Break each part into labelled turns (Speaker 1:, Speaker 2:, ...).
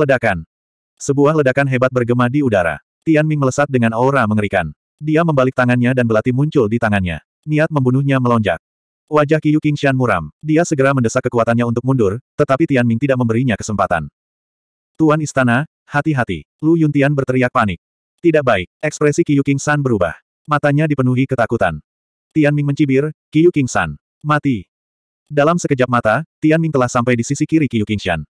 Speaker 1: Ledakan. Sebuah ledakan hebat bergema di udara. Tian Ming melesat dengan aura mengerikan. Dia membalik tangannya dan belati muncul di tangannya. Niat membunuhnya melonjak. Wajah Qiyu Qingshan muram. Dia segera mendesak kekuatannya untuk mundur, tetapi Tian Ming tidak memberinya kesempatan. Tuan Istana, hati-hati. Lu Yuntian berteriak panik. Tidak baik. Ekspresi Qiyu Qingshan berubah. Matanya dipenuhi ketakutan. Tian Ming mencibir, Qiyu Qingshan. Mati. Dalam sekejap mata, Tian Ming telah sampai di sisi kiri Qiyu Qingshan.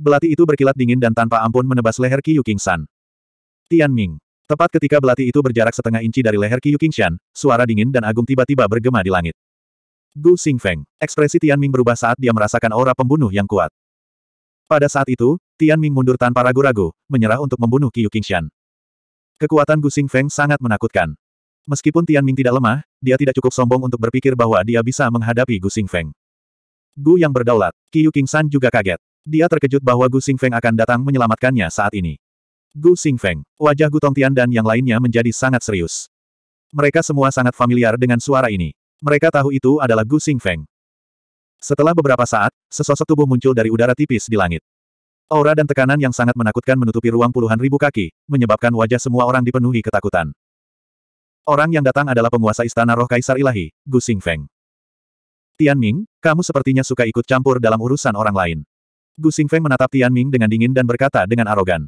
Speaker 1: Belati itu berkilat dingin dan tanpa ampun menebas leher Qiu Qingshan. Tian Ming. Tepat ketika belati itu berjarak setengah inci dari leher Qiu Qingshan, suara dingin dan agung tiba-tiba bergema di langit. Gu Xingfeng. Ekspresi Tian Ming berubah saat dia merasakan aura pembunuh yang kuat. Pada saat itu, Tian Ming mundur tanpa ragu-ragu, menyerah untuk membunuh Qiu Qingshan. Kekuatan Gu Xingfeng sangat menakutkan. Meskipun Tian Ming tidak lemah, dia tidak cukup sombong untuk berpikir bahwa dia bisa menghadapi Gu Xingfeng. Gu yang berdaulat, Qiu Qingshan juga kaget. Dia terkejut bahwa Gu Xingfeng akan datang menyelamatkannya saat ini. Gu Xingfeng, wajah Gu Tongtian dan yang lainnya menjadi sangat serius. Mereka semua sangat familiar dengan suara ini. Mereka tahu itu adalah Gu Xingfeng. Setelah beberapa saat, sesosok tubuh muncul dari udara tipis di langit. Aura dan tekanan yang sangat menakutkan menutupi ruang puluhan ribu kaki, menyebabkan wajah semua orang dipenuhi ketakutan. Orang yang datang adalah penguasa istana roh kaisar ilahi, Gu Xingfeng. Tian Ming, kamu sepertinya suka ikut campur dalam urusan orang lain. Gu Xingfeng menatap Tian Ming dengan dingin dan berkata dengan arogan.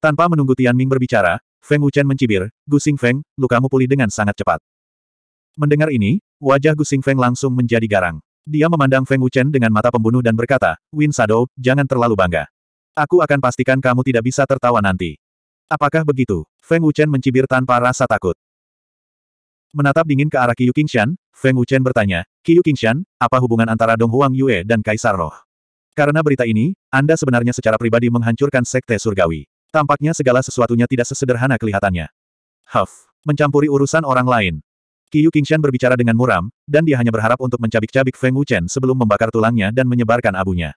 Speaker 1: Tanpa menunggu Tian Ming berbicara, Feng Wuchen mencibir, Gu Xingfeng, lukamu pulih dengan sangat cepat. Mendengar ini, wajah Gu Xingfeng langsung menjadi garang. Dia memandang Feng Wuchen dengan mata pembunuh dan berkata, Win Shadow, jangan terlalu bangga. Aku akan pastikan kamu tidak bisa tertawa nanti. Apakah begitu? Feng Wuchen mencibir tanpa rasa takut. Menatap dingin ke arah Qiu Qingshan, Feng Wuchen bertanya, Qiu Qingshan, apa hubungan antara Dong Huang Yue dan Kaisar Roh? Karena berita ini, Anda sebenarnya secara pribadi menghancurkan sekte surgawi. Tampaknya segala sesuatunya tidak sesederhana kelihatannya. Huff, mencampuri urusan orang lain. Qiyu Qingshan berbicara dengan muram, dan dia hanya berharap untuk mencabik-cabik Feng Wuchen sebelum membakar tulangnya dan menyebarkan abunya.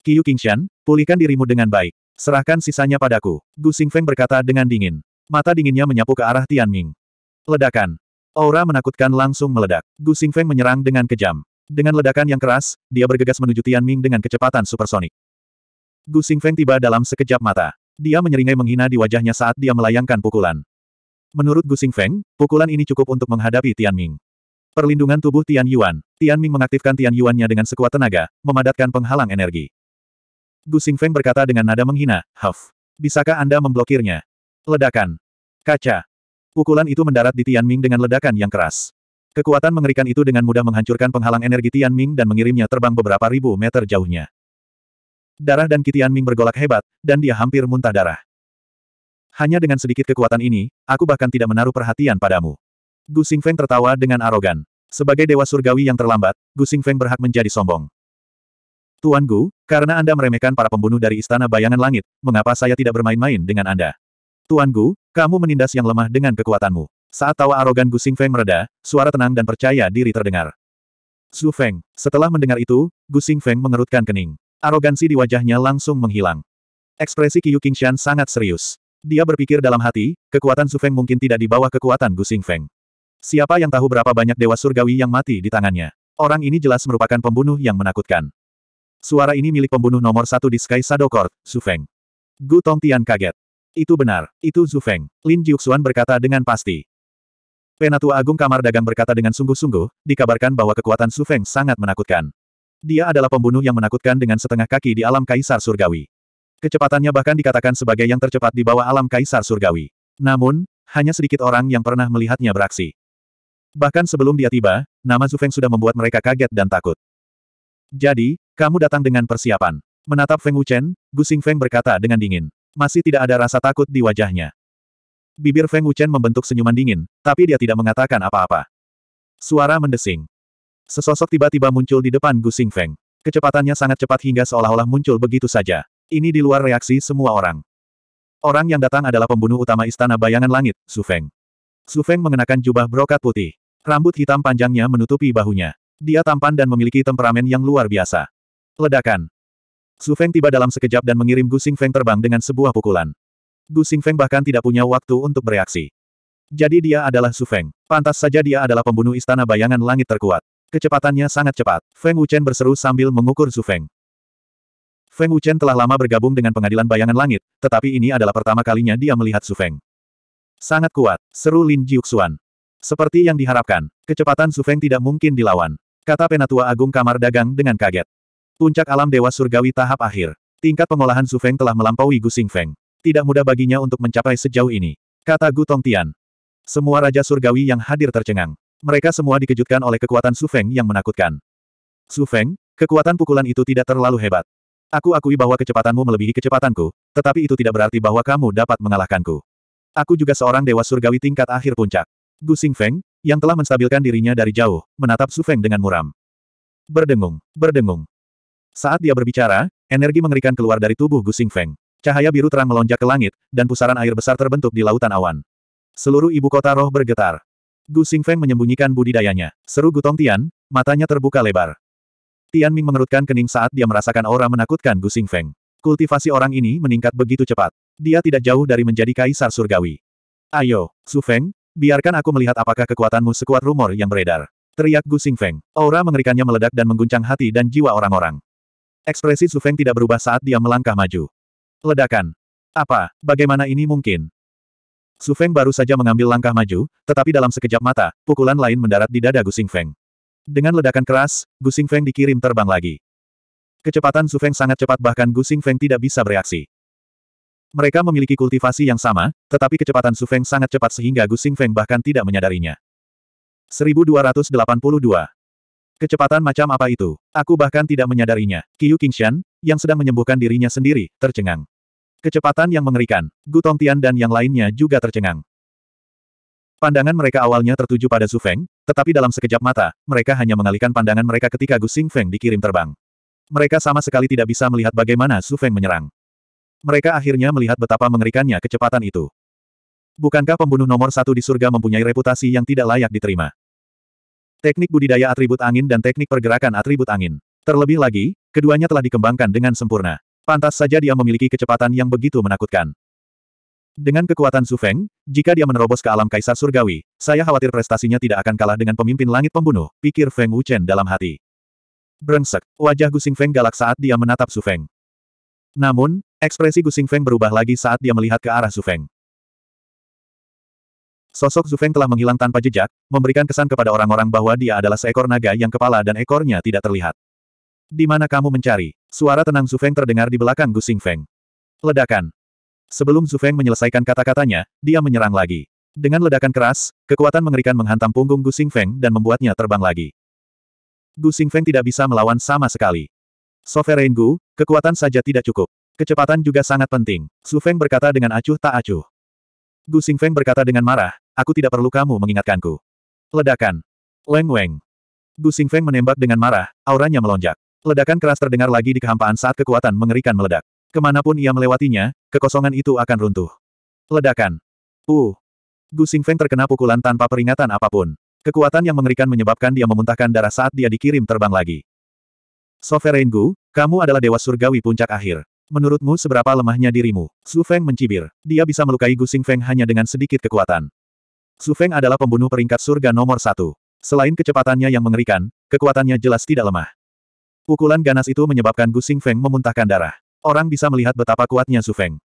Speaker 1: Qiyu Qingshan, pulihkan dirimu dengan baik. Serahkan sisanya padaku. Gu Xingfeng berkata dengan dingin. Mata dinginnya menyapu ke arah Tianming. Ledakan. Aura menakutkan langsung meledak. Gu Xingfeng menyerang dengan kejam. Dengan ledakan yang keras, dia bergegas menuju Tian Ming dengan kecepatan supersonik. Gu Feng tiba dalam sekejap mata. Dia menyeringai menghina di wajahnya saat dia melayangkan pukulan. Menurut Gu Feng, pukulan ini cukup untuk menghadapi Tian Ming. Perlindungan tubuh Tian Yuan. Tian Ming mengaktifkan Tian Yuannya dengan sekuat tenaga, memadatkan penghalang energi. Gu Feng berkata dengan nada menghina, Huff. Bisakah Anda memblokirnya? Ledakan. Kaca. Pukulan itu mendarat di Tian Ming dengan ledakan yang keras. Kekuatan mengerikan itu dengan mudah menghancurkan penghalang energi Tian Ming dan mengirimnya terbang beberapa ribu meter jauhnya. Darah dan Kitian Ming bergolak hebat, dan dia hampir muntah darah. Hanya dengan sedikit kekuatan ini, aku bahkan tidak menaruh perhatian padamu. Gu Xingfeng tertawa dengan arogan. Sebagai dewa surgawi yang terlambat, Gu Xingfeng berhak menjadi sombong. Tuan Gu, karena Anda meremehkan para pembunuh dari Istana Bayangan Langit, mengapa saya tidak bermain-main dengan Anda? Tuan Gu, kamu menindas yang lemah dengan kekuatanmu. Saat tawa arogan Gu Feng mereda, suara tenang dan percaya diri terdengar. Zhu Feng, setelah mendengar itu, Gu Feng mengerutkan kening. Arogansi di wajahnya langsung menghilang. Ekspresi Qiu Qingshan sangat serius. Dia berpikir dalam hati, kekuatan Zhu Feng mungkin tidak di bawah kekuatan Gu Feng. Siapa yang tahu berapa banyak dewa surgawi yang mati di tangannya? Orang ini jelas merupakan pembunuh yang menakutkan. Suara ini milik pembunuh nomor satu di Sky Shadow Court, Zhu Feng. Gu Tongtian kaget. Itu benar, itu Zhu Feng. Lin Jiuxuan berkata dengan pasti. Penatua Agung Kamar Dagang berkata dengan sungguh-sungguh, dikabarkan bahwa kekuatan Su Feng sangat menakutkan. Dia adalah pembunuh yang menakutkan dengan setengah kaki di alam kaisar surgawi. Kecepatannya bahkan dikatakan sebagai yang tercepat di bawah alam kaisar surgawi. Namun, hanya sedikit orang yang pernah melihatnya beraksi. Bahkan sebelum dia tiba, nama Su Feng sudah membuat mereka kaget dan takut. Jadi, kamu datang dengan persiapan. Menatap Feng Wuchen, Gu Feng berkata dengan dingin. Masih tidak ada rasa takut di wajahnya. Bibir Feng Wuchen membentuk senyuman dingin, tapi dia tidak mengatakan apa-apa. Suara mendesing. Sesosok tiba-tiba muncul di depan Gu Feng. Kecepatannya sangat cepat hingga seolah-olah muncul begitu saja. Ini di luar reaksi semua orang. Orang yang datang adalah pembunuh utama Istana Bayangan Langit, Su Feng. Su Feng mengenakan jubah brokat putih. Rambut hitam panjangnya menutupi bahunya. Dia tampan dan memiliki temperamen yang luar biasa. Ledakan. Su Feng tiba dalam sekejap dan mengirim Gu Feng terbang dengan sebuah pukulan. Gu Xingfeng bahkan tidak punya waktu untuk bereaksi. Jadi dia adalah Su Feng. Pantas saja dia adalah pembunuh istana bayangan langit terkuat. Kecepatannya sangat cepat. Feng Wuchen berseru sambil mengukur Su Feng. Feng Wuchen telah lama bergabung dengan pengadilan bayangan langit, tetapi ini adalah pertama kalinya dia melihat Su Feng. Sangat kuat, seru Lin Jiuxuan. Seperti yang diharapkan, kecepatan Su Feng tidak mungkin dilawan. Kata Penatua Agung Kamar Dagang dengan kaget. Puncak alam Dewa Surgawi tahap akhir. Tingkat pengolahan Su Feng telah melampaui Gu Xing Feng. Tidak mudah baginya untuk mencapai sejauh ini. Kata Gu Tongtian. Semua Raja Surgawi yang hadir tercengang. Mereka semua dikejutkan oleh kekuatan Su Feng yang menakutkan. Su Feng, kekuatan pukulan itu tidak terlalu hebat. Aku akui bahwa kecepatanmu melebihi kecepatanku, tetapi itu tidak berarti bahwa kamu dapat mengalahkanku. Aku juga seorang dewa surgawi tingkat akhir puncak. Gu Xing Feng, yang telah menstabilkan dirinya dari jauh, menatap Su Feng dengan muram. Berdengung, berdengung. Saat dia berbicara, energi mengerikan keluar dari tubuh Gu Xing Feng. Cahaya biru terang melonjak ke langit, dan pusaran air besar terbentuk di lautan awan. Seluruh ibu kota roh bergetar. Gu Sing Feng menyembunyikan budidayanya. Seru Gu Tong Tian, matanya terbuka lebar. Tian Ming mengerutkan kening saat dia merasakan aura menakutkan Gu Sing Feng. Kultivasi orang ini meningkat begitu cepat. Dia tidak jauh dari menjadi kaisar surgawi. Ayo, Su Feng, biarkan aku melihat apakah kekuatanmu sekuat rumor yang beredar. Teriak Gu Sing Feng. Aura mengerikannya meledak dan mengguncang hati dan jiwa orang-orang. Ekspresi Su Feng tidak berubah saat dia melangkah maju. Ledakan. Apa, bagaimana ini mungkin? Su Feng baru saja mengambil langkah maju, tetapi dalam sekejap mata, pukulan lain mendarat di dada Gusing Feng. Dengan ledakan keras, Gusing Feng dikirim terbang lagi. Kecepatan Su Feng sangat cepat bahkan Gusing Feng tidak bisa bereaksi. Mereka memiliki kultivasi yang sama, tetapi kecepatan Su Feng sangat cepat sehingga Gusing Feng bahkan tidak menyadarinya. 1282. Kecepatan macam apa itu? Aku bahkan tidak menyadarinya. Qiu Qingshan, yang sedang menyembuhkan dirinya sendiri, tercengang. Kecepatan yang mengerikan, Gutong Tian dan yang lainnya juga tercengang. Pandangan mereka awalnya tertuju pada Su Feng, tetapi dalam sekejap mata, mereka hanya mengalihkan pandangan mereka ketika Gu Xing Feng dikirim terbang. Mereka sama sekali tidak bisa melihat bagaimana Su Feng menyerang. Mereka akhirnya melihat betapa mengerikannya kecepatan itu. Bukankah pembunuh nomor satu di surga mempunyai reputasi yang tidak layak diterima? Teknik budidaya atribut angin dan teknik pergerakan atribut angin. Terlebih lagi, keduanya telah dikembangkan dengan sempurna. Pantas saja dia memiliki kecepatan yang begitu menakutkan. Dengan kekuatan Su Feng, jika dia menerobos ke alam kaisar surgawi, saya khawatir prestasinya tidak akan kalah dengan pemimpin langit pembunuh, pikir Feng Wuchen dalam hati. Brengsek, wajah Gusing Feng galak saat dia menatap Su Feng. Namun, ekspresi Gusing Feng berubah lagi saat dia melihat ke arah Su Feng. Sosok Su Feng telah menghilang tanpa jejak, memberikan kesan kepada orang-orang bahwa dia adalah seekor naga yang kepala dan ekornya tidak terlihat. Di mana kamu mencari? Suara tenang Zu Feng terdengar di belakang Gu Feng. Ledakan. Sebelum Zu Feng menyelesaikan kata-katanya, dia menyerang lagi. Dengan ledakan keras, kekuatan mengerikan menghantam punggung Gu Feng dan membuatnya terbang lagi. Gu Feng tidak bisa melawan sama sekali. Sovereign Gu, kekuatan saja tidak cukup. Kecepatan juga sangat penting. Feng berkata dengan acuh tak acuh. Gu Feng berkata dengan marah, aku tidak perlu kamu mengingatkanku. Ledakan. Leng Weng. Gu Feng menembak dengan marah, auranya melonjak. Ledakan keras terdengar lagi di kehampaan saat kekuatan mengerikan meledak. Kemanapun ia melewatinya, kekosongan itu akan runtuh. Ledakan. Uh. Gu Xingfeng terkena pukulan tanpa peringatan apapun. Kekuatan yang mengerikan menyebabkan dia memuntahkan darah saat dia dikirim terbang lagi. Sovereign Gu, kamu adalah dewa surgawi puncak akhir. Menurutmu seberapa lemahnya dirimu? Su Feng mencibir. Dia bisa melukai Gu Xingfeng hanya dengan sedikit kekuatan. Su Feng adalah pembunuh peringkat surga nomor satu. Selain kecepatannya yang mengerikan, kekuatannya jelas tidak lemah. Pukulan ganas itu menyebabkan Gu Xingfeng memuntahkan darah. Orang bisa melihat betapa kuatnya Su Feng.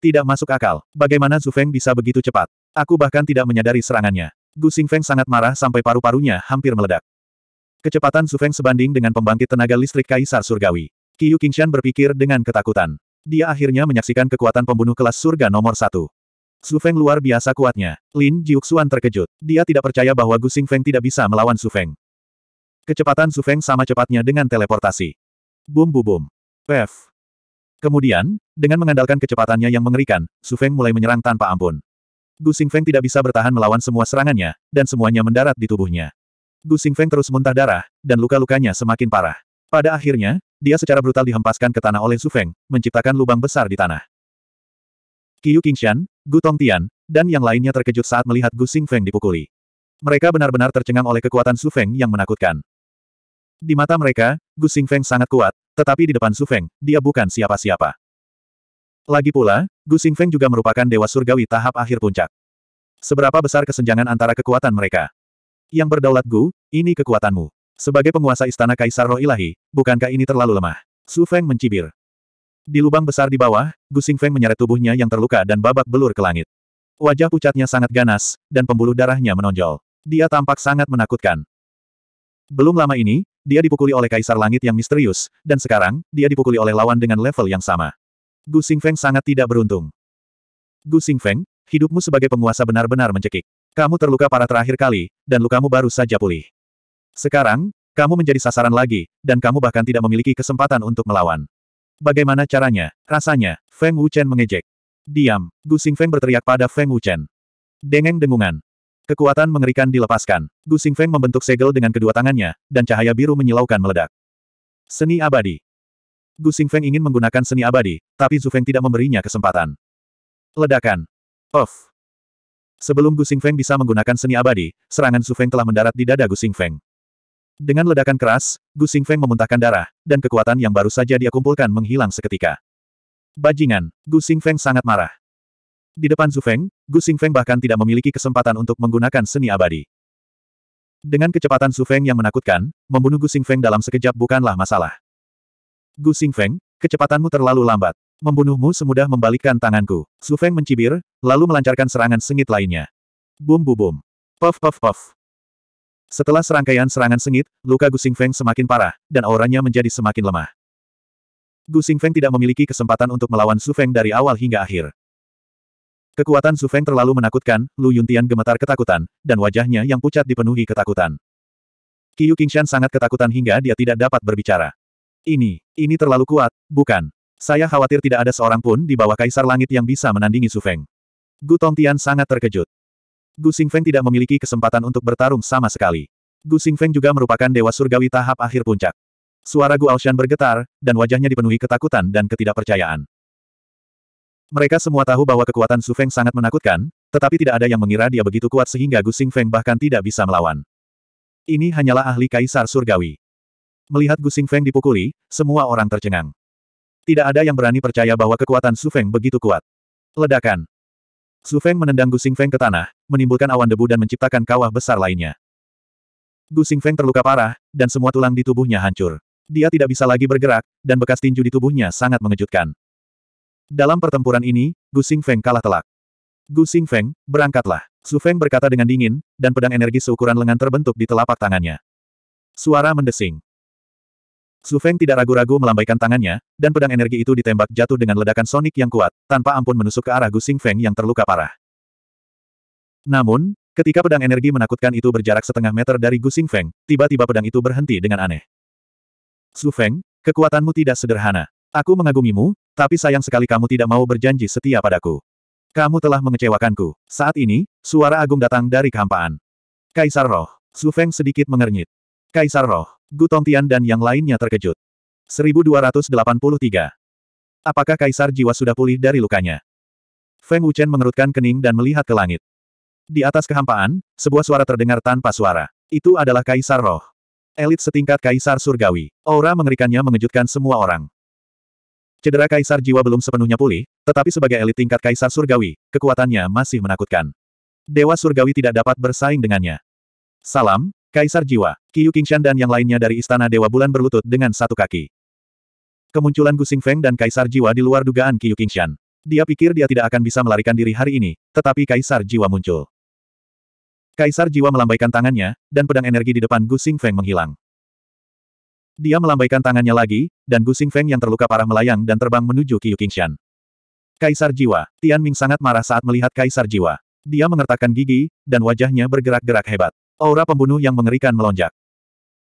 Speaker 1: Tidak masuk akal. Bagaimana Su Feng bisa begitu cepat? Aku bahkan tidak menyadari serangannya. Gu Xingfeng sangat marah sampai paru-parunya hampir meledak. Kecepatan Su Feng sebanding dengan pembangkit tenaga listrik Kaisar Surgawi. Qiu Qingshan berpikir dengan ketakutan. Dia akhirnya menyaksikan kekuatan pembunuh kelas surga nomor satu. Su Feng luar biasa kuatnya. Lin Jiuxuan terkejut. Dia tidak percaya bahwa Gu Xingfeng tidak bisa melawan Su Feng. Kecepatan Su Feng sama cepatnya dengan teleportasi. Bum bu bum. F. Kemudian, dengan mengandalkan kecepatannya yang mengerikan, Su Feng mulai menyerang tanpa ampun. Gu Feng tidak bisa bertahan melawan semua serangannya, dan semuanya mendarat di tubuhnya. Gu Feng terus muntah darah, dan luka-lukanya semakin parah. Pada akhirnya, dia secara brutal dihempaskan ke tanah oleh Su Feng, menciptakan lubang besar di tanah. Qiu Qingshan, Gu Tong Tian, dan yang lainnya terkejut saat melihat Gu Feng dipukuli. Mereka benar-benar tercengang oleh kekuatan Su Feng yang menakutkan. Di mata mereka, Gu Xingfeng sangat kuat, tetapi di depan Su Feng, dia bukan siapa-siapa. Lagi pula, Gu Xingfeng juga merupakan dewa surgawi tahap akhir puncak. Seberapa besar kesenjangan antara kekuatan mereka? Yang berdaulat Gu, ini kekuatanmu. Sebagai penguasa istana Kaisar Roh Ilahi, bukankah ini terlalu lemah? Su Feng mencibir. Di lubang besar di bawah, Gu Xingfeng menyeret tubuhnya yang terluka dan babak belur ke langit. Wajah pucatnya sangat ganas, dan pembuluh darahnya menonjol. Dia tampak sangat menakutkan. Belum lama ini, dia dipukuli oleh Kaisar Langit yang misterius, dan sekarang, dia dipukuli oleh lawan dengan level yang sama. Gu Xingfeng sangat tidak beruntung. Gu Xingfeng, hidupmu sebagai penguasa benar-benar mencekik. Kamu terluka parah terakhir kali, dan lukamu baru saja pulih. Sekarang, kamu menjadi sasaran lagi, dan kamu bahkan tidak memiliki kesempatan untuk melawan. Bagaimana caranya? Rasanya, Feng Wuchen mengejek. Diam, Gu Xingfeng berteriak pada Feng Wuchen. Dengeng dengungan, Kekuatan mengerikan dilepaskan. Gu Xingfeng membentuk segel dengan kedua tangannya, dan cahaya biru menyilaukan meledak. Seni abadi. Gu Xingfeng ingin menggunakan seni abadi, tapi Zhu Feng tidak memberinya kesempatan. Ledakan. Of. Sebelum Gu Xingfeng bisa menggunakan seni abadi, serangan Zhu Feng telah mendarat di dada Gu Xingfeng. Dengan ledakan keras, Gu Xingfeng memuntahkan darah, dan kekuatan yang baru saja dia kumpulkan menghilang seketika. Bajingan, Gu Xingfeng sangat marah. Di depan Zhu Feng, Gu Feng bahkan tidak memiliki kesempatan untuk menggunakan seni abadi. Dengan kecepatan Zhu Feng yang menakutkan, membunuh Gu Feng dalam sekejap bukanlah masalah. Gu Feng, kecepatanmu terlalu lambat. Membunuhmu semudah membalikkan tanganku. Zhu Feng mencibir, lalu melancarkan serangan sengit lainnya. Boom, bu bum. Puff puff puff. Setelah serangkaian serangan sengit, luka Gu Feng semakin parah, dan auranya menjadi semakin lemah. Gu Feng tidak memiliki kesempatan untuk melawan Su Feng dari awal hingga akhir. Kekuatan Su Feng terlalu menakutkan, Lu Yuntian gemetar ketakutan, dan wajahnya yang pucat dipenuhi ketakutan. Qiu Qingshan sangat ketakutan hingga dia tidak dapat berbicara. Ini, ini terlalu kuat, bukan? Saya khawatir tidak ada seorang pun di bawah Kaisar Langit yang bisa menandingi Su Feng. Gu Tongtian sangat terkejut. Gu Xingfeng tidak memiliki kesempatan untuk bertarung sama sekali. Gu Xingfeng juga merupakan dewa surgawi tahap akhir puncak. Suara Gu Aoshan bergetar, dan wajahnya dipenuhi ketakutan dan ketidakpercayaan. Mereka semua tahu bahwa kekuatan Su Feng sangat menakutkan, tetapi tidak ada yang mengira dia begitu kuat sehingga Gu Feng bahkan tidak bisa melawan. Ini hanyalah ahli kaisar surgawi. Melihat Gu Feng dipukuli, semua orang tercengang. Tidak ada yang berani percaya bahwa kekuatan Su Feng begitu kuat. Ledakan. Su Feng menendang Gu Feng ke tanah, menimbulkan awan debu dan menciptakan kawah besar lainnya. Gu Feng terluka parah, dan semua tulang di tubuhnya hancur. Dia tidak bisa lagi bergerak, dan bekas tinju di tubuhnya sangat mengejutkan. Dalam pertempuran ini, Gu Feng kalah telak. Gu Feng, berangkatlah. Su Feng berkata dengan dingin, dan pedang energi seukuran lengan terbentuk di telapak tangannya. Suara mendesing. Su Feng tidak ragu-ragu melambaikan tangannya, dan pedang energi itu ditembak jatuh dengan ledakan sonik yang kuat, tanpa ampun menusuk ke arah Gu Feng yang terluka parah. Namun, ketika pedang energi menakutkan itu berjarak setengah meter dari Gu Feng, tiba-tiba pedang itu berhenti dengan aneh. Su Feng, kekuatanmu tidak sederhana. Aku mengagumimu, tapi sayang sekali kamu tidak mau berjanji setia padaku. Kamu telah mengecewakanku. Saat ini, suara agung datang dari kehampaan. Kaisar Roh. Su Feng sedikit mengernyit. Kaisar Roh. Gu Tongtian dan yang lainnya terkejut. 1283. Apakah Kaisar Jiwa sudah pulih dari lukanya? Feng Wuchen mengerutkan kening dan melihat ke langit. Di atas kehampaan, sebuah suara terdengar tanpa suara. Itu adalah Kaisar Roh. Elit setingkat Kaisar Surgawi. Aura mengerikannya mengejutkan semua orang. Cedera Kaisar Jiwa belum sepenuhnya pulih, tetapi sebagai elit tingkat Kaisar Surgawi, kekuatannya masih menakutkan. Dewa Surgawi tidak dapat bersaing dengannya. Salam, Kaisar Jiwa, Kiyu Qingshan dan yang lainnya dari Istana Dewa Bulan berlutut dengan satu kaki. Kemunculan Gusing Feng dan Kaisar Jiwa di luar dugaan Kiyu Qingshan. Dia pikir dia tidak akan bisa melarikan diri hari ini, tetapi Kaisar Jiwa muncul. Kaisar Jiwa melambaikan tangannya, dan pedang energi di depan Gusing Feng menghilang. Dia melambaikan tangannya lagi, dan Gusing Feng yang terluka parah melayang dan terbang menuju Qiu Qingshan. Kaisar Jiwa, Tian Ming sangat marah saat melihat Kaisar Jiwa. Dia mengertakkan gigi, dan wajahnya bergerak-gerak hebat. Aura pembunuh yang mengerikan melonjak.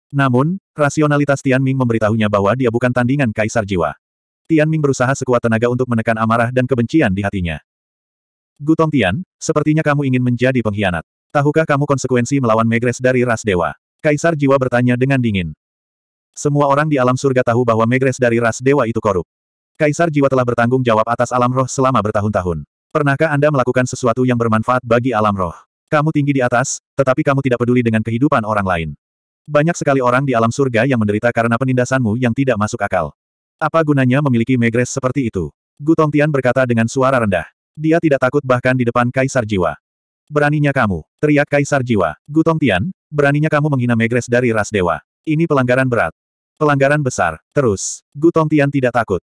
Speaker 1: Namun, rasionalitas Tian Ming memberitahunya bahwa dia bukan tandingan Kaisar Jiwa. Tian Ming berusaha sekuat tenaga untuk menekan amarah dan kebencian di hatinya. Gutong Tian, sepertinya kamu ingin menjadi pengkhianat. Tahukah kamu konsekuensi melawan Megres dari ras dewa? Kaisar Jiwa bertanya dengan dingin. Semua orang di alam surga tahu bahwa Megres dari ras dewa itu korup. Kaisar jiwa telah bertanggung jawab atas alam roh selama bertahun-tahun. Pernahkah Anda melakukan sesuatu yang bermanfaat bagi alam roh? Kamu tinggi di atas, tetapi kamu tidak peduli dengan kehidupan orang lain. Banyak sekali orang di alam surga yang menderita karena penindasanmu yang tidak masuk akal. Apa gunanya memiliki megres seperti itu? Gutong Tian berkata dengan suara rendah. Dia tidak takut bahkan di depan Kaisar Jiwa. Beraninya kamu, teriak Kaisar Jiwa. Gutong Tian, beraninya kamu menghina megres dari ras dewa. Ini pelanggaran berat. Pelanggaran besar. Terus, Gutong Tian tidak takut.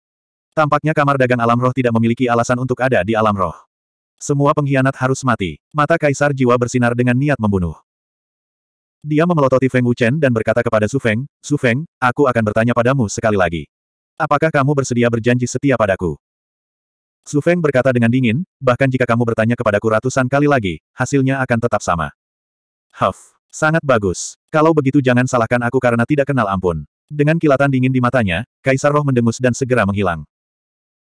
Speaker 1: Tampaknya kamar dagang alam roh tidak memiliki alasan untuk ada di alam roh. Semua pengkhianat harus mati. Mata kaisar jiwa bersinar dengan niat membunuh. Dia memelototi Feng Wuchen dan berkata kepada Su Feng, Su Feng, aku akan bertanya padamu sekali lagi. Apakah kamu bersedia berjanji setia padaku? Su Feng berkata dengan dingin, bahkan jika kamu bertanya kepadaku ratusan kali lagi, hasilnya akan tetap sama. Huff, sangat bagus. Kalau begitu jangan salahkan aku karena tidak kenal ampun. Dengan kilatan dingin di matanya, Kaisar Roh mendengus dan segera menghilang.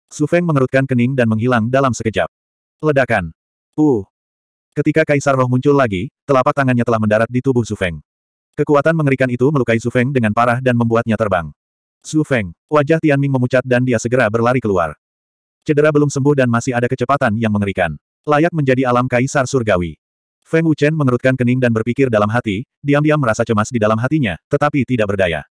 Speaker 1: Su Feng mengerutkan kening dan menghilang dalam sekejap. Ledakan. Uh. Ketika Kaisar Roh muncul lagi, telapak tangannya telah mendarat di tubuh Su Feng. Kekuatan mengerikan itu melukai Su Feng dengan parah dan membuatnya terbang. Su Feng, wajah Tian Ming memucat dan dia segera berlari keluar. Cedera belum sembuh dan masih ada kecepatan yang mengerikan. Layak menjadi alam Kaisar Surgawi. Feng Wuchen mengerutkan kening dan berpikir dalam hati, diam-diam merasa cemas di dalam hatinya, tetapi tidak berdaya.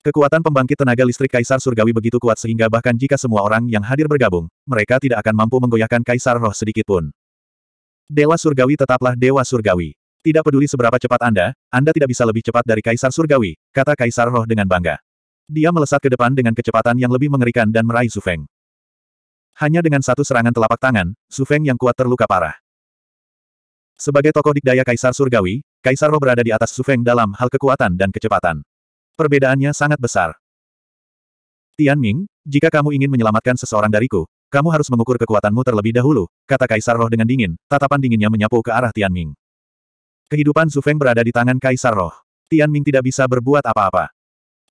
Speaker 1: Kekuatan pembangkit tenaga listrik Kaisar Surgawi begitu kuat sehingga bahkan jika semua orang yang hadir bergabung, mereka tidak akan mampu menggoyahkan Kaisar Roh sedikitpun. Dewa Surgawi tetaplah Dewa Surgawi. Tidak peduli seberapa cepat Anda, Anda tidak bisa lebih cepat dari Kaisar Surgawi, kata Kaisar Roh dengan bangga. Dia melesat ke depan dengan kecepatan yang lebih mengerikan dan meraih Sufeng. Hanya dengan satu serangan telapak tangan, Sufeng yang kuat terluka parah. Sebagai tokoh dikdaya Kaisar Surgawi, Kaisar Roh berada di atas Sufeng dalam hal kekuatan dan kecepatan. Perbedaannya sangat besar. Tian Ming, jika kamu ingin menyelamatkan seseorang dariku, kamu harus mengukur kekuatanmu terlebih dahulu, kata Kaisar Roh dengan dingin, tatapan dinginnya menyapu ke arah Tian Ming. Kehidupan Feng berada di tangan Kaisar Roh. Tian Ming tidak bisa berbuat apa-apa.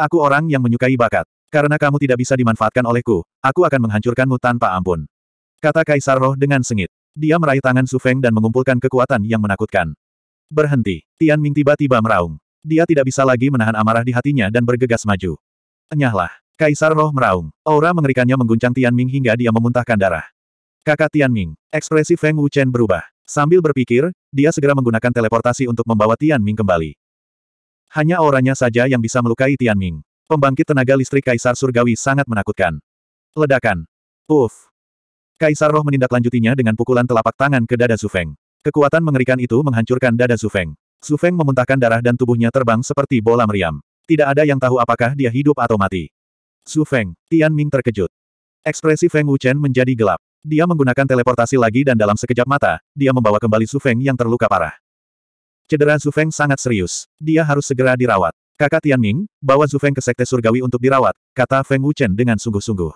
Speaker 1: Aku orang yang menyukai bakat. Karena kamu tidak bisa dimanfaatkan olehku, aku akan menghancurkanmu tanpa ampun. Kata Kaisar Roh dengan sengit. Dia meraih tangan Su Feng dan mengumpulkan kekuatan yang menakutkan. Berhenti. Tian Ming tiba-tiba meraung. Dia tidak bisa lagi menahan amarah di hatinya dan bergegas maju. Enyahlah. Kaisar roh meraung. Aura mengerikannya mengguncang Tian Ming hingga dia memuntahkan darah. Kakak Tian Ming, Ekspresi Feng Wuchen berubah. Sambil berpikir, dia segera menggunakan teleportasi untuk membawa Tian Ming kembali. Hanya auranya saja yang bisa melukai Tian Ming. Pembangkit tenaga listrik Kaisar Surgawi sangat menakutkan. Ledakan. Uff. Kaisar Roh menindaklanjutinya dengan pukulan telapak tangan ke dada Zufeng. Kekuatan mengerikan itu menghancurkan dada Zufeng. Su Feng memuntahkan darah dan tubuhnya terbang seperti bola meriam. Tidak ada yang tahu apakah dia hidup atau mati. Su Feng, Tian Ming terkejut. Ekspresi Feng Wuchen menjadi gelap. Dia menggunakan teleportasi lagi dan dalam sekejap mata, dia membawa kembali Su Feng yang terluka parah. Cedera Su Feng sangat serius. Dia harus segera dirawat. Kakak Tian Ming, bawa Su Feng ke Sekte Surgawi untuk dirawat, kata Feng Wuchen dengan sungguh-sungguh.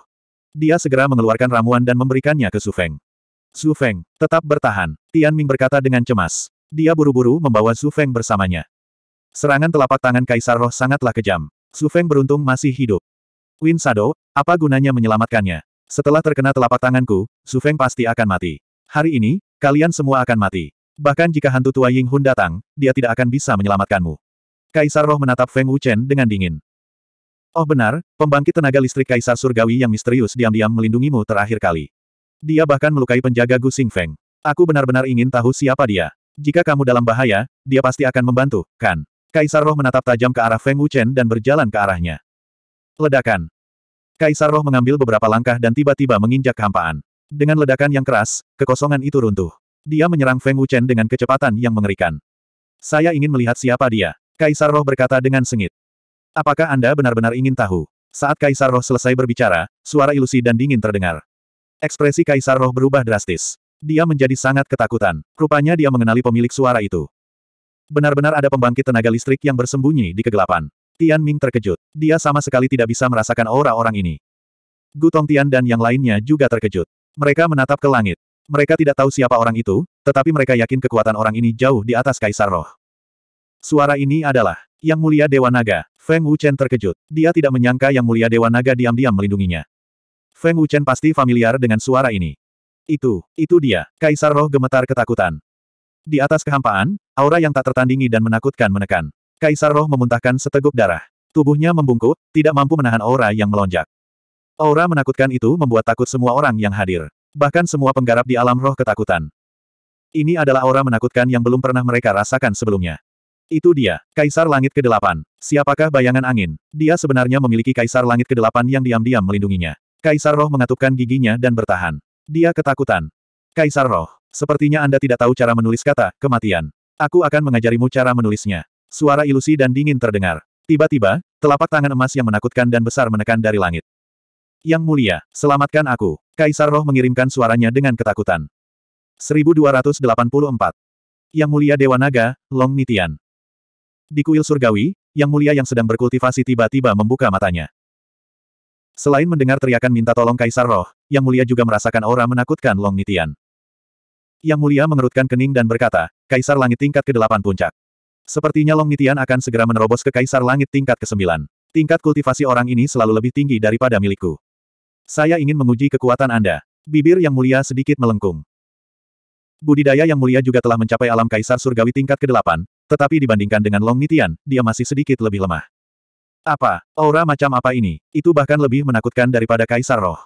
Speaker 1: Dia segera mengeluarkan ramuan dan memberikannya ke Su Feng. Su Feng, tetap bertahan, Tian Ming berkata dengan cemas. Dia buru-buru membawa Su Feng bersamanya. Serangan telapak tangan Kaisar Roh sangatlah kejam. Su Feng beruntung masih hidup. Win Sado, apa gunanya menyelamatkannya? Setelah terkena telapak tanganku, Su Feng pasti akan mati. Hari ini, kalian semua akan mati. Bahkan jika hantu tua Ying Hun datang, dia tidak akan bisa menyelamatkanmu. Kaisar Roh menatap Feng Wuchen dengan dingin. Oh benar, pembangkit tenaga listrik Kaisar Surgawi yang misterius diam-diam melindungimu terakhir kali. Dia bahkan melukai penjaga Gu Feng. Aku benar-benar ingin tahu siapa dia. Jika kamu dalam bahaya, dia pasti akan membantu, kan? Kaisar Roh menatap tajam ke arah Feng Wuchen dan berjalan ke arahnya. Ledakan. Kaisar Roh mengambil beberapa langkah dan tiba-tiba menginjak kehampaan. Dengan ledakan yang keras, kekosongan itu runtuh. Dia menyerang Feng Wuchen dengan kecepatan yang mengerikan. Saya ingin melihat siapa dia. Kaisar Roh berkata dengan sengit. Apakah Anda benar-benar ingin tahu? Saat Kaisar Roh selesai berbicara, suara ilusi dan dingin terdengar. Ekspresi Kaisar Roh berubah drastis. Dia menjadi sangat ketakutan. Rupanya dia mengenali pemilik suara itu. Benar-benar ada pembangkit tenaga listrik yang bersembunyi di kegelapan. Tian Ming terkejut. Dia sama sekali tidak bisa merasakan aura orang ini. Gu Tian dan yang lainnya juga terkejut. Mereka menatap ke langit. Mereka tidak tahu siapa orang itu, tetapi mereka yakin kekuatan orang ini jauh di atas Kaisar Roh. Suara ini adalah Yang Mulia Dewa Naga. Feng Wuchen terkejut. Dia tidak menyangka Yang Mulia Dewa Naga diam-diam melindunginya. Feng Wuchen pasti familiar dengan suara ini. Itu, itu dia, Kaisar Roh gemetar ketakutan. Di atas kehampaan, aura yang tak tertandingi dan menakutkan menekan. Kaisar Roh memuntahkan seteguk darah. Tubuhnya membungkuk, tidak mampu menahan aura yang melonjak. Aura menakutkan itu membuat takut semua orang yang hadir. Bahkan semua penggarap di alam roh ketakutan. Ini adalah aura menakutkan yang belum pernah mereka rasakan sebelumnya. Itu dia, Kaisar Langit ke-8. Siapakah bayangan angin? Dia sebenarnya memiliki Kaisar Langit ke-8 yang diam-diam melindunginya. Kaisar Roh mengatupkan giginya dan bertahan. Dia ketakutan. Kaisar Roh, sepertinya Anda tidak tahu cara menulis kata, kematian. Aku akan mengajarimu cara menulisnya. Suara ilusi dan dingin terdengar. Tiba-tiba, telapak tangan emas yang menakutkan dan besar menekan dari langit. Yang mulia, selamatkan aku. Kaisar Roh mengirimkan suaranya dengan ketakutan. 1284. Yang mulia Dewa Naga, Long Nitian. Di kuil surgawi, Yang mulia yang sedang berkultivasi tiba-tiba membuka matanya. Selain mendengar teriakan minta tolong Kaisar Roh, Yang Mulia juga merasakan aura menakutkan Long Nitian. Yang Mulia mengerutkan kening dan berkata, Kaisar Langit tingkat ke-8 puncak. Sepertinya Long Nitian akan segera menerobos ke Kaisar Langit tingkat ke-9. Tingkat kultivasi orang ini selalu lebih tinggi daripada milikku. Saya ingin menguji kekuatan Anda. Bibir Yang Mulia sedikit melengkung. Budidaya Yang Mulia juga telah mencapai alam Kaisar Surgawi tingkat ke-8, tetapi dibandingkan dengan Long Nitian, dia masih sedikit lebih lemah. Apa? Aura macam apa ini? Itu bahkan lebih menakutkan daripada Kaisar Roh.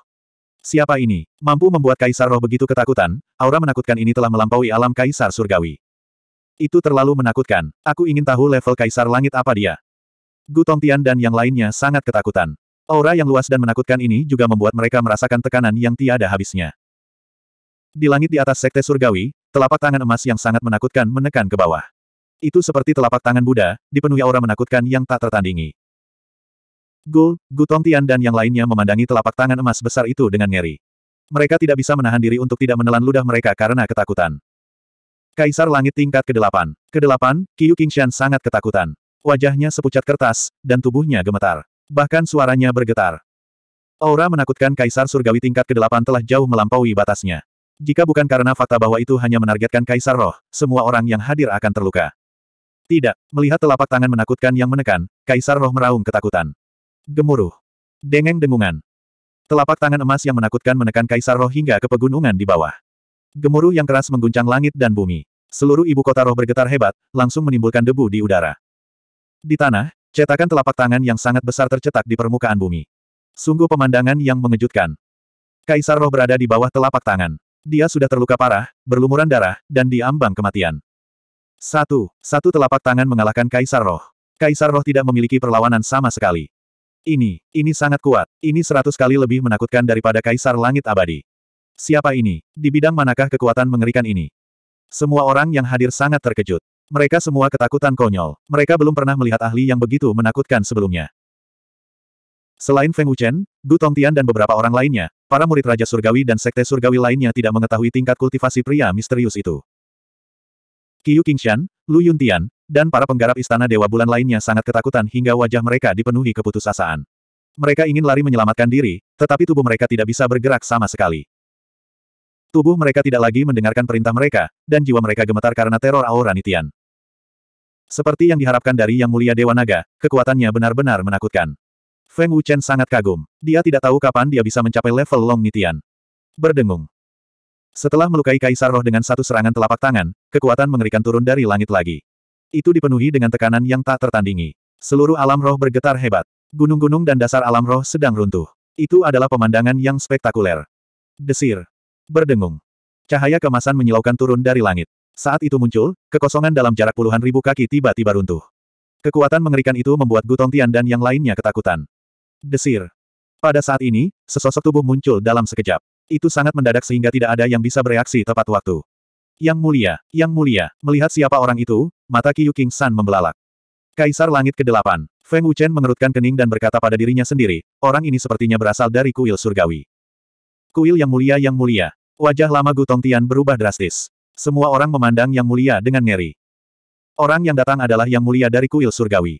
Speaker 1: Siapa ini? Mampu membuat Kaisar Roh begitu ketakutan, aura menakutkan ini telah melampaui alam Kaisar Surgawi. Itu terlalu menakutkan. Aku ingin tahu level Kaisar Langit apa dia. Gu Tongtian dan yang lainnya sangat ketakutan. Aura yang luas dan menakutkan ini juga membuat mereka merasakan tekanan yang tiada habisnya. Di langit di atas Sekte Surgawi, telapak tangan emas yang sangat menakutkan menekan ke bawah. Itu seperti telapak tangan Buddha, dipenuhi aura menakutkan yang tak tertandingi. Gu, Gu Tongtian dan yang lainnya memandangi telapak tangan emas besar itu dengan ngeri. Mereka tidak bisa menahan diri untuk tidak menelan ludah mereka karena ketakutan. Kaisar Langit tingkat ke-8. Ke-8, Qiu Qingshan sangat ketakutan. Wajahnya sepucat kertas, dan tubuhnya gemetar. Bahkan suaranya bergetar. Aura menakutkan Kaisar Surgawi tingkat ke-8 telah jauh melampaui batasnya. Jika bukan karena fakta bahwa itu hanya menargetkan Kaisar Roh, semua orang yang hadir akan terluka. Tidak, melihat telapak tangan menakutkan yang menekan, Kaisar Roh meraung ketakutan. Gemuruh. Dengeng dengungan. Telapak tangan emas yang menakutkan menekan kaisar roh hingga ke pegunungan di bawah. Gemuruh yang keras mengguncang langit dan bumi. Seluruh ibu kota roh bergetar hebat, langsung menimbulkan debu di udara. Di tanah, cetakan telapak tangan yang sangat besar tercetak di permukaan bumi. Sungguh pemandangan yang mengejutkan. Kaisar roh berada di bawah telapak tangan. Dia sudah terluka parah, berlumuran darah, dan diambang kematian. Satu, satu telapak tangan mengalahkan Kaisar Roh. Kaisar Roh tidak memiliki perlawanan sama sekali. Ini, ini sangat kuat. Ini seratus kali lebih menakutkan daripada Kaisar Langit Abadi. Siapa ini? Di bidang manakah kekuatan mengerikan ini? Semua orang yang hadir sangat terkejut. Mereka semua ketakutan konyol. Mereka belum pernah melihat ahli yang begitu menakutkan sebelumnya. Selain Feng Wuchen, Gu Tongtian dan beberapa orang lainnya, para murid Raja Surgawi dan Sekte Surgawi lainnya tidak mengetahui tingkat kultivasi pria misterius itu. Qiu Qingshan, Lu Yuntian, dan para penggarap istana Dewa Bulan lainnya sangat ketakutan hingga wajah mereka dipenuhi keputusasaan. Mereka ingin lari menyelamatkan diri, tetapi tubuh mereka tidak bisa bergerak sama sekali. Tubuh mereka tidak lagi mendengarkan perintah mereka, dan jiwa mereka gemetar karena teror aura nitian. Seperti yang diharapkan dari Yang Mulia Dewa Naga, kekuatannya benar-benar menakutkan. Feng Wuchen sangat kagum. Dia tidak tahu kapan dia bisa mencapai level Long Nitian. Berdengung. Setelah melukai Kaisar Roh dengan satu serangan telapak tangan, kekuatan mengerikan turun dari langit lagi. Itu dipenuhi dengan tekanan yang tak tertandingi. Seluruh alam roh bergetar hebat. Gunung-gunung dan dasar alam roh sedang runtuh. Itu adalah pemandangan yang spektakuler. Desir. Berdengung. Cahaya kemasan menyilaukan turun dari langit. Saat itu muncul, kekosongan dalam jarak puluhan ribu kaki tiba-tiba runtuh. Kekuatan mengerikan itu membuat Gutong Tian dan yang lainnya ketakutan. Desir. Pada saat ini, sesosok tubuh muncul dalam sekejap. Itu sangat mendadak sehingga tidak ada yang bisa bereaksi tepat waktu. Yang mulia, yang mulia, melihat siapa orang itu, mata Qiyu King San membelalak. Kaisar Langit ke-8, Feng Wuchen mengerutkan kening dan berkata pada dirinya sendiri, orang ini sepertinya berasal dari kuil surgawi. Kuil yang mulia yang mulia. Wajah lama Gutong Tian berubah drastis. Semua orang memandang yang mulia dengan ngeri. Orang yang datang adalah yang mulia dari kuil surgawi.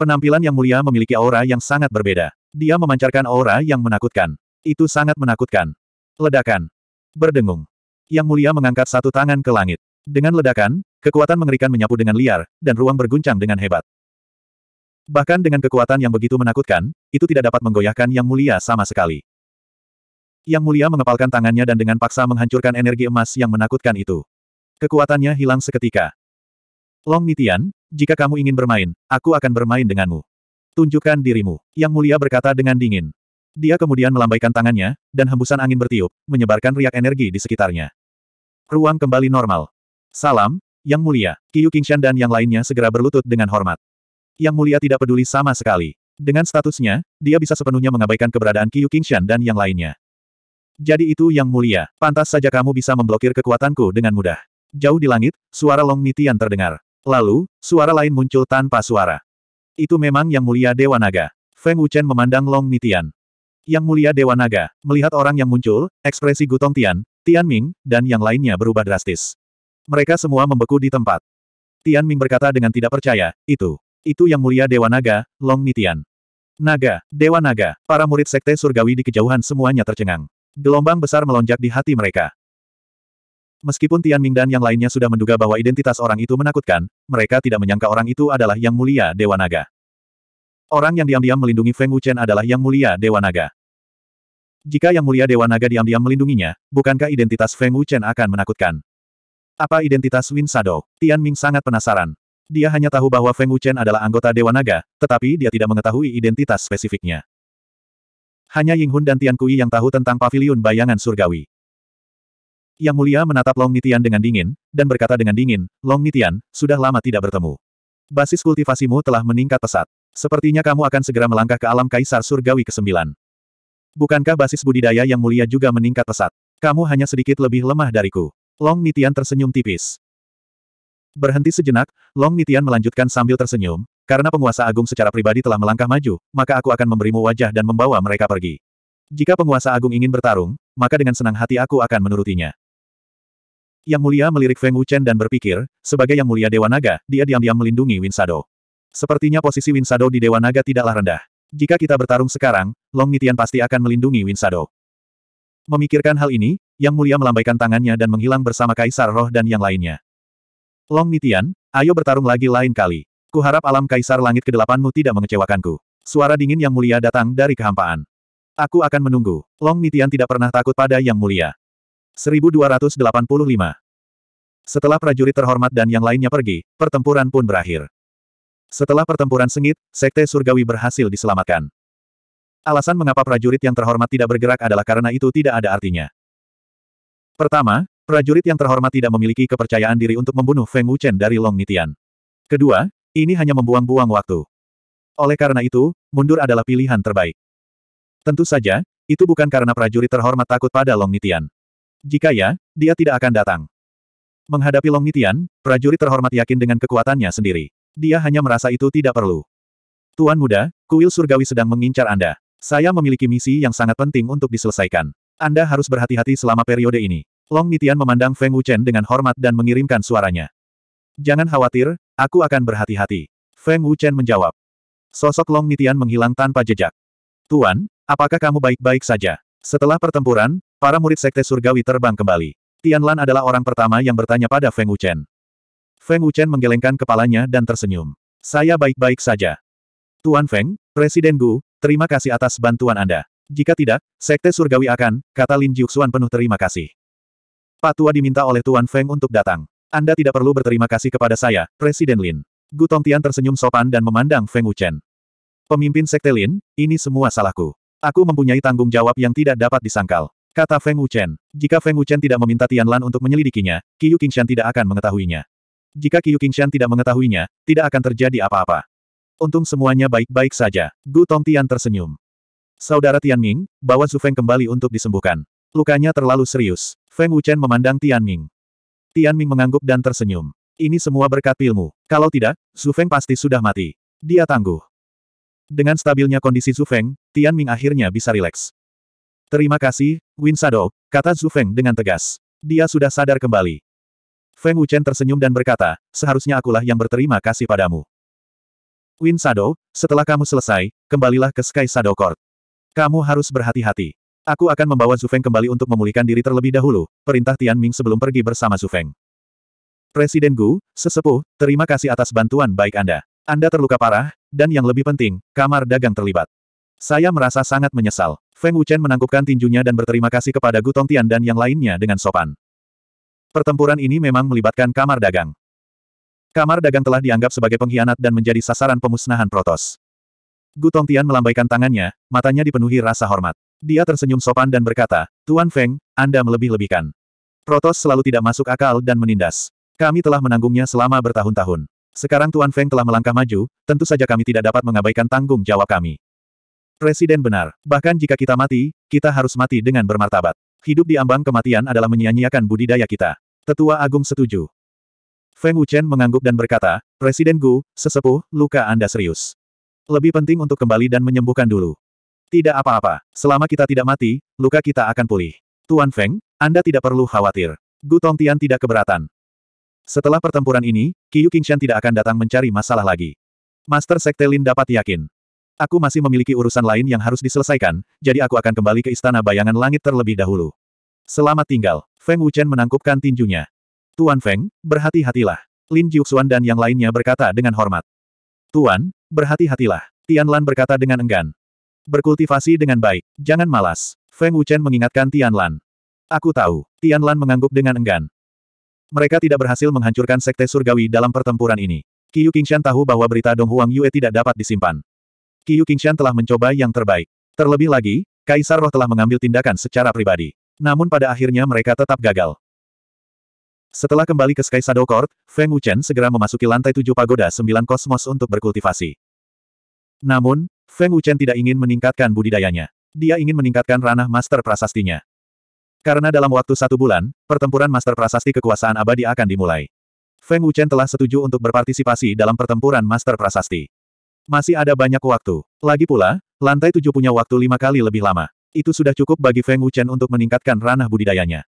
Speaker 1: Penampilan yang mulia memiliki aura yang sangat berbeda. Dia memancarkan aura yang menakutkan. Itu sangat menakutkan. Ledakan. Berdengung. Yang Mulia mengangkat satu tangan ke langit. Dengan ledakan, kekuatan mengerikan menyapu dengan liar, dan ruang berguncang dengan hebat. Bahkan dengan kekuatan yang begitu menakutkan, itu tidak dapat menggoyahkan Yang Mulia sama sekali. Yang Mulia mengepalkan tangannya dan dengan paksa menghancurkan energi emas yang menakutkan itu. Kekuatannya hilang seketika. Long Nitian, jika kamu ingin bermain, aku akan bermain denganmu. Tunjukkan dirimu, Yang Mulia berkata dengan dingin. Dia kemudian melambaikan tangannya, dan hembusan angin bertiup, menyebarkan riak energi di sekitarnya. Ruang kembali normal. Salam, Yang Mulia, Qiu Qingshan dan yang lainnya segera berlutut dengan hormat. Yang Mulia tidak peduli sama sekali. Dengan statusnya, dia bisa sepenuhnya mengabaikan keberadaan Qiu Qingshan dan yang lainnya. Jadi itu Yang Mulia, pantas saja kamu bisa memblokir kekuatanku dengan mudah. Jauh di langit, suara Long Nitian terdengar. Lalu, suara lain muncul tanpa suara. Itu memang Yang Mulia Dewa Naga. Feng Wuchen memandang Long Nitian. Yang Mulia Dewa Naga, melihat orang yang muncul, ekspresi Gutong Tian, Tian Ming, dan yang lainnya berubah drastis. Mereka semua membeku di tempat. Tian Ming berkata dengan tidak percaya, itu. Itu Yang Mulia Dewa Naga, Long Nitian. Naga, Dewa Naga, para murid Sekte Surgawi di kejauhan semuanya tercengang. Gelombang besar melonjak di hati mereka. Meskipun Tian Ming dan yang lainnya sudah menduga bahwa identitas orang itu menakutkan, mereka tidak menyangka orang itu adalah Yang Mulia Dewa Naga. Orang yang diam-diam melindungi Feng Wuchen adalah Yang Mulia Dewa Naga. Jika Yang Mulia Dewa Naga diam-diam melindunginya, bukankah identitas Feng Wuchen akan menakutkan? Apa identitas Win Sado? Tian Ming sangat penasaran. Dia hanya tahu bahwa Feng Wuchen adalah anggota Dewa Naga, tetapi dia tidak mengetahui identitas spesifiknya. Hanya Ying Hun dan Tian Kui yang tahu tentang paviliun bayangan surgawi. Yang Mulia menatap Long Nitian dengan dingin, dan berkata dengan dingin, Long Nitian, sudah lama tidak bertemu. Basis kultivasimu telah meningkat pesat. Sepertinya kamu akan segera melangkah ke alam Kaisar Surgawi ke-9. Bukankah basis budidaya yang mulia juga meningkat pesat? Kamu hanya sedikit lebih lemah dariku. Long Nitian tersenyum tipis. Berhenti sejenak, Long Nitian melanjutkan sambil tersenyum, karena penguasa agung secara pribadi telah melangkah maju, maka aku akan memberimu wajah dan membawa mereka pergi. Jika penguasa agung ingin bertarung, maka dengan senang hati aku akan menurutinya. Yang Mulia melirik Feng Wuchen dan berpikir, sebagai Yang Mulia Dewa Naga, dia diam-diam melindungi Winsado. Sepertinya posisi Winsado di Dewa Naga tidaklah rendah. Jika kita bertarung sekarang, Long Nitian pasti akan melindungi Winsado. Memikirkan hal ini, Yang Mulia melambaikan tangannya dan menghilang bersama Kaisar Roh dan yang lainnya. Long Nitian, ayo bertarung lagi lain kali. Kuharap alam Kaisar Langit kedelapanmu tidak mengecewakanku. Suara dingin Yang Mulia datang dari kehampaan. Aku akan menunggu. Long Nitian tidak pernah takut pada Yang Mulia. 1285 Setelah prajurit terhormat dan yang lainnya pergi, pertempuran pun berakhir. Setelah pertempuran sengit, Sekte Surgawi berhasil diselamatkan. Alasan mengapa prajurit yang terhormat tidak bergerak adalah karena itu tidak ada artinya. Pertama, prajurit yang terhormat tidak memiliki kepercayaan diri untuk membunuh Feng Wuchen dari Long Nitian. Kedua, ini hanya membuang-buang waktu. Oleh karena itu, mundur adalah pilihan terbaik. Tentu saja, itu bukan karena prajurit terhormat takut pada Long Nitian. Jika ya, dia tidak akan datang. Menghadapi Long Nitian, prajurit terhormat yakin dengan kekuatannya sendiri. Dia hanya merasa itu tidak perlu. Tuan muda, kuil surgawi sedang mengincar Anda. Saya memiliki misi yang sangat penting untuk diselesaikan. Anda harus berhati-hati selama periode ini. Long Nitian memandang Feng Wuchen dengan hormat dan mengirimkan suaranya. Jangan khawatir, aku akan berhati-hati. Feng Wuchen menjawab. Sosok Long Nitian menghilang tanpa jejak. Tuan, apakah kamu baik-baik saja? Setelah pertempuran, para murid Sekte Surgawi terbang kembali. Tianlan adalah orang pertama yang bertanya pada Feng Wuchen. Feng Wuchen menggelengkan kepalanya dan tersenyum. Saya baik-baik saja. Tuan Feng, Presiden Gu, terima kasih atas bantuan Anda. Jika tidak, Sekte Surgawi akan, kata Lin Jiuxuan penuh terima kasih. Pak Tua diminta oleh Tuan Feng untuk datang. Anda tidak perlu berterima kasih kepada saya, Presiden Lin. Gu Tongtian tersenyum sopan dan memandang Feng Wuchen. Pemimpin Sekte Lin, ini semua salahku. Aku mempunyai tanggung jawab yang tidak dapat disangkal. Kata Feng Wuchen. Jika Feng Wuchen tidak meminta Tianlan untuk menyelidikinya, Qiu Qingshan tidak akan mengetahuinya. Jika Qiu Qingshan tidak mengetahuinya, tidak akan terjadi apa-apa. Untung semuanya baik-baik saja. Gu Tongtian tersenyum. Saudara Tianming, bawa Su Feng kembali untuk disembuhkan. Lukanya terlalu serius. Feng Wuchen memandang Tianming. Tianming mengangguk dan tersenyum. Ini semua berkat pilmu. Kalau tidak, Su Feng pasti sudah mati. Dia tangguh. Dengan stabilnya kondisi Su Tian Tianming akhirnya bisa rileks. Terima kasih, Win Sado, kata Su Feng dengan tegas. Dia sudah sadar kembali. Feng Wuchen tersenyum dan berkata, seharusnya akulah yang berterima kasih padamu. Win Shadow, setelah kamu selesai, kembalilah ke Sky Shadow Court. Kamu harus berhati-hati. Aku akan membawa Zufeng kembali untuk memulihkan diri terlebih dahulu, perintah Tian Ming sebelum pergi bersama Zufeng. Presiden Gu, sesepuh, terima kasih atas bantuan baik Anda. Anda terluka parah, dan yang lebih penting, kamar dagang terlibat. Saya merasa sangat menyesal. Feng Wuchen menangkupkan tinjunya dan berterima kasih kepada Gu Tian dan yang lainnya dengan sopan. Pertempuran ini memang melibatkan kamar dagang. Kamar dagang telah dianggap sebagai pengkhianat dan menjadi sasaran pemusnahan Protos. Gutong Tian melambaikan tangannya, matanya dipenuhi rasa hormat. Dia tersenyum sopan dan berkata, Tuan Feng, Anda melebih-lebihkan. Protos selalu tidak masuk akal dan menindas. Kami telah menanggungnya selama bertahun-tahun. Sekarang Tuan Feng telah melangkah maju, tentu saja kami tidak dapat mengabaikan tanggung jawab kami. Presiden benar, bahkan jika kita mati, kita harus mati dengan bermartabat. Hidup di ambang kematian adalah menyia-nyiakan budidaya kita. Tetua Agung setuju. Feng Wuchen mengangguk dan berkata, Presiden Gu, sesepuh, luka Anda serius. Lebih penting untuk kembali dan menyembuhkan dulu. Tidak apa-apa, selama kita tidak mati, luka kita akan pulih. Tuan Feng, Anda tidak perlu khawatir. Gu Tongtian tidak keberatan. Setelah pertempuran ini, Qiu Qingshan tidak akan datang mencari masalah lagi. Master Sekte Lin dapat yakin. Aku masih memiliki urusan lain yang harus diselesaikan, jadi aku akan kembali ke Istana Bayangan Langit terlebih dahulu. Selamat tinggal. Feng Wuchen menangkupkan tinjunya. Tuan Feng, berhati-hatilah. Lin Jiuxuan dan yang lainnya berkata dengan hormat. Tuan, berhati-hatilah. Tian Lan berkata dengan enggan. Berkultivasi dengan baik, jangan malas. Feng Wuchen mengingatkan Tian Lan. Aku tahu. Tian Lan mengangguk dengan enggan. Mereka tidak berhasil menghancurkan Sekte Surgawi dalam pertempuran ini. Qiu Qingshan tahu bahwa berita Dong Huang Yue tidak dapat disimpan. Qiu Qingshan telah mencoba yang terbaik. Terlebih lagi, Kaisar Roh telah mengambil tindakan secara pribadi. Namun pada akhirnya mereka tetap gagal. Setelah kembali ke Sky Shadow Court, Feng Wuchen segera memasuki lantai tujuh pagoda sembilan kosmos untuk berkultivasi. Namun, Feng Wuchen tidak ingin meningkatkan budidayanya. Dia ingin meningkatkan ranah master prasastinya. Karena dalam waktu satu bulan, pertempuran master prasasti kekuasaan abadi akan dimulai. Feng Wuchen telah setuju untuk berpartisipasi dalam pertempuran master prasasti. Masih ada banyak waktu. Lagi pula, lantai tujuh punya waktu lima kali lebih lama. Itu sudah cukup bagi Feng Wuchen untuk meningkatkan ranah budidayanya.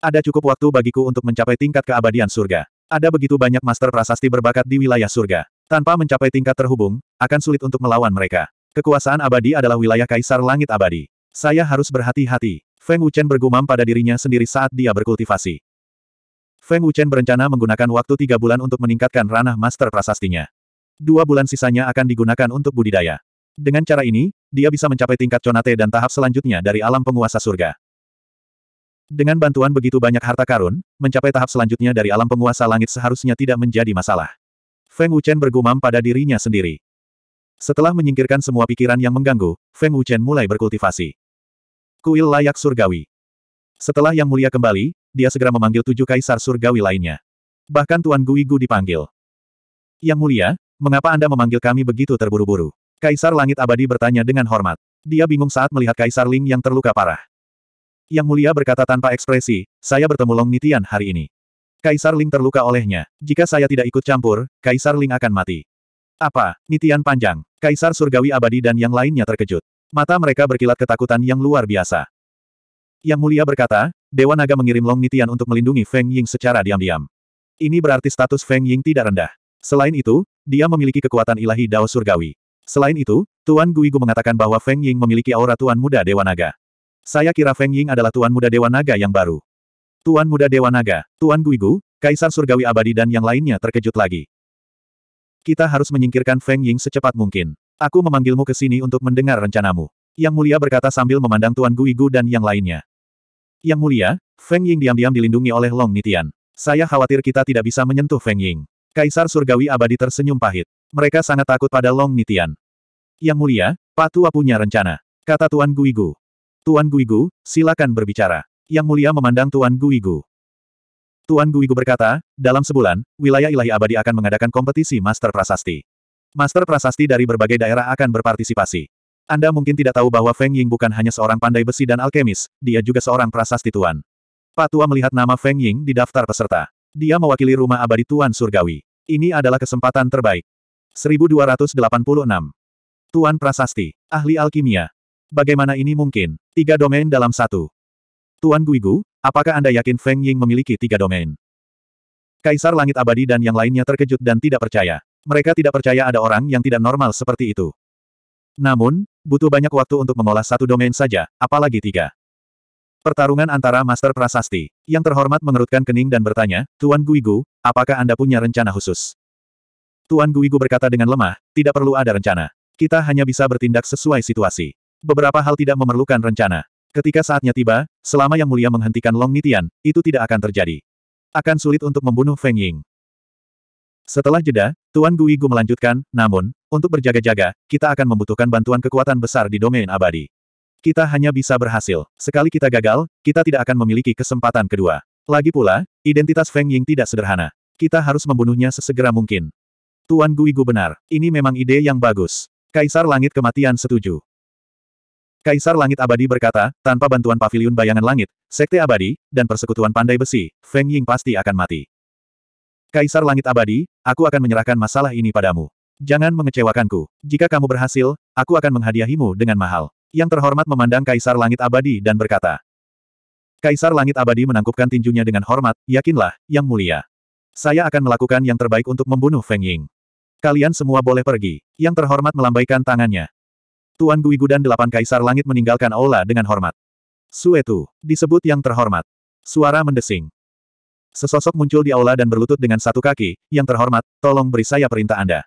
Speaker 1: Ada cukup waktu bagiku untuk mencapai tingkat keabadian surga. Ada begitu banyak master prasasti berbakat di wilayah surga. Tanpa mencapai tingkat terhubung, akan sulit untuk melawan mereka. Kekuasaan abadi adalah wilayah kaisar langit abadi. Saya harus berhati-hati. Feng Wuchen bergumam pada dirinya sendiri saat dia berkultivasi. Feng Wuchen berencana menggunakan waktu tiga bulan untuk meningkatkan ranah master prasastinya. Dua bulan sisanya akan digunakan untuk budidaya. Dengan cara ini, dia bisa mencapai tingkat conate dan tahap selanjutnya dari alam penguasa surga. Dengan bantuan begitu banyak harta karun, mencapai tahap selanjutnya dari alam penguasa langit seharusnya tidak menjadi masalah. Feng Wuchen bergumam pada dirinya sendiri. Setelah menyingkirkan semua pikiran yang mengganggu, Feng Wuchen mulai berkultivasi. Kuil layak surgawi. Setelah Yang Mulia kembali, dia segera memanggil tujuh kaisar surgawi lainnya. Bahkan Tuan Gui Gu dipanggil. Yang Mulia, Mengapa Anda memanggil kami begitu terburu-buru? Kaisar Langit Abadi bertanya dengan hormat. Dia bingung saat melihat Kaisar Ling yang terluka parah. Yang mulia berkata tanpa ekspresi, saya bertemu Long Nitian hari ini. Kaisar Ling terluka olehnya. Jika saya tidak ikut campur, Kaisar Ling akan mati. Apa? Nitian panjang. Kaisar Surgawi Abadi dan yang lainnya terkejut. Mata mereka berkilat ketakutan yang luar biasa. Yang mulia berkata, Dewa Naga mengirim Long Nitian untuk melindungi Feng Ying secara diam-diam. Ini berarti status Feng Ying tidak rendah. Selain itu, dia memiliki kekuatan ilahi Dao Surgawi. Selain itu, Tuan Guigu mengatakan bahwa Feng Ying memiliki aura Tuan Muda Dewa Naga. Saya kira Feng Ying adalah Tuan Muda Dewa Naga yang baru. Tuan Muda Dewa Naga, Tuan Guigu, Kaisar Surgawi Abadi dan yang lainnya terkejut lagi. Kita harus menyingkirkan Feng Ying secepat mungkin. Aku memanggilmu ke sini untuk mendengar rencanamu. Yang Mulia berkata sambil memandang Tuan Guigu dan yang lainnya. Yang Mulia, Feng Ying diam-diam dilindungi oleh Long Nitian. Saya khawatir kita tidak bisa menyentuh Feng Ying. Kaisar Surgawi Abadi tersenyum pahit. Mereka sangat takut pada Long Nitian. Yang mulia, Pak tua punya rencana. Kata Tuan Guigu. Tuan Guigu, silakan berbicara. Yang mulia memandang Tuan Guigu. Tuan Guigu berkata, dalam sebulan, wilayah ilahi abadi akan mengadakan kompetisi Master Prasasti. Master Prasasti dari berbagai daerah akan berpartisipasi. Anda mungkin tidak tahu bahwa Feng Ying bukan hanya seorang pandai besi dan alkemis, dia juga seorang prasasti tuan. Pak tua melihat nama Feng Ying di daftar peserta. Dia mewakili rumah abadi Tuan Surgawi. Ini adalah kesempatan terbaik. 1286. Tuan Prasasti, ahli alkimia. Bagaimana ini mungkin? Tiga domain dalam satu. Tuan Guigu, apakah Anda yakin Feng Ying memiliki tiga domain? Kaisar Langit Abadi dan yang lainnya terkejut dan tidak percaya. Mereka tidak percaya ada orang yang tidak normal seperti itu. Namun, butuh banyak waktu untuk mengolah satu domain saja, apalagi tiga. Pertarungan antara Master Prasasti, yang terhormat mengerutkan kening dan bertanya, Tuan Guigu, apakah Anda punya rencana khusus? Tuan Guigu berkata dengan lemah, tidak perlu ada rencana. Kita hanya bisa bertindak sesuai situasi. Beberapa hal tidak memerlukan rencana. Ketika saatnya tiba, selama Yang Mulia menghentikan Long Nitian, itu tidak akan terjadi. Akan sulit untuk membunuh Feng Ying. Setelah jeda, Tuan Guigu melanjutkan, namun, untuk berjaga-jaga, kita akan membutuhkan bantuan kekuatan besar di domain abadi. Kita hanya bisa berhasil. Sekali kita gagal, kita tidak akan memiliki kesempatan kedua. Lagi pula, identitas Feng Ying tidak sederhana. Kita harus membunuhnya sesegera mungkin. Tuan Guigu benar. Ini memang ide yang bagus. Kaisar Langit Kematian setuju. Kaisar Langit Abadi berkata, tanpa bantuan Paviliun bayangan langit, sekte abadi, dan persekutuan pandai besi, Feng Ying pasti akan mati. Kaisar Langit Abadi, aku akan menyerahkan masalah ini padamu. Jangan mengecewakanku. Jika kamu berhasil, aku akan menghadiahimu dengan mahal. Yang terhormat memandang Kaisar Langit Abadi dan berkata. Kaisar Langit Abadi menangkupkan tinjunya dengan hormat, yakinlah, Yang Mulia. Saya akan melakukan yang terbaik untuk membunuh Feng Ying. Kalian semua boleh pergi. Yang terhormat melambaikan tangannya. Tuan Gui Gudan Delapan Kaisar Langit meninggalkan aula dengan hormat. Suetu, disebut yang terhormat. Suara mendesing. Sesosok muncul di aula dan berlutut dengan satu kaki, yang terhormat, tolong beri saya perintah Anda.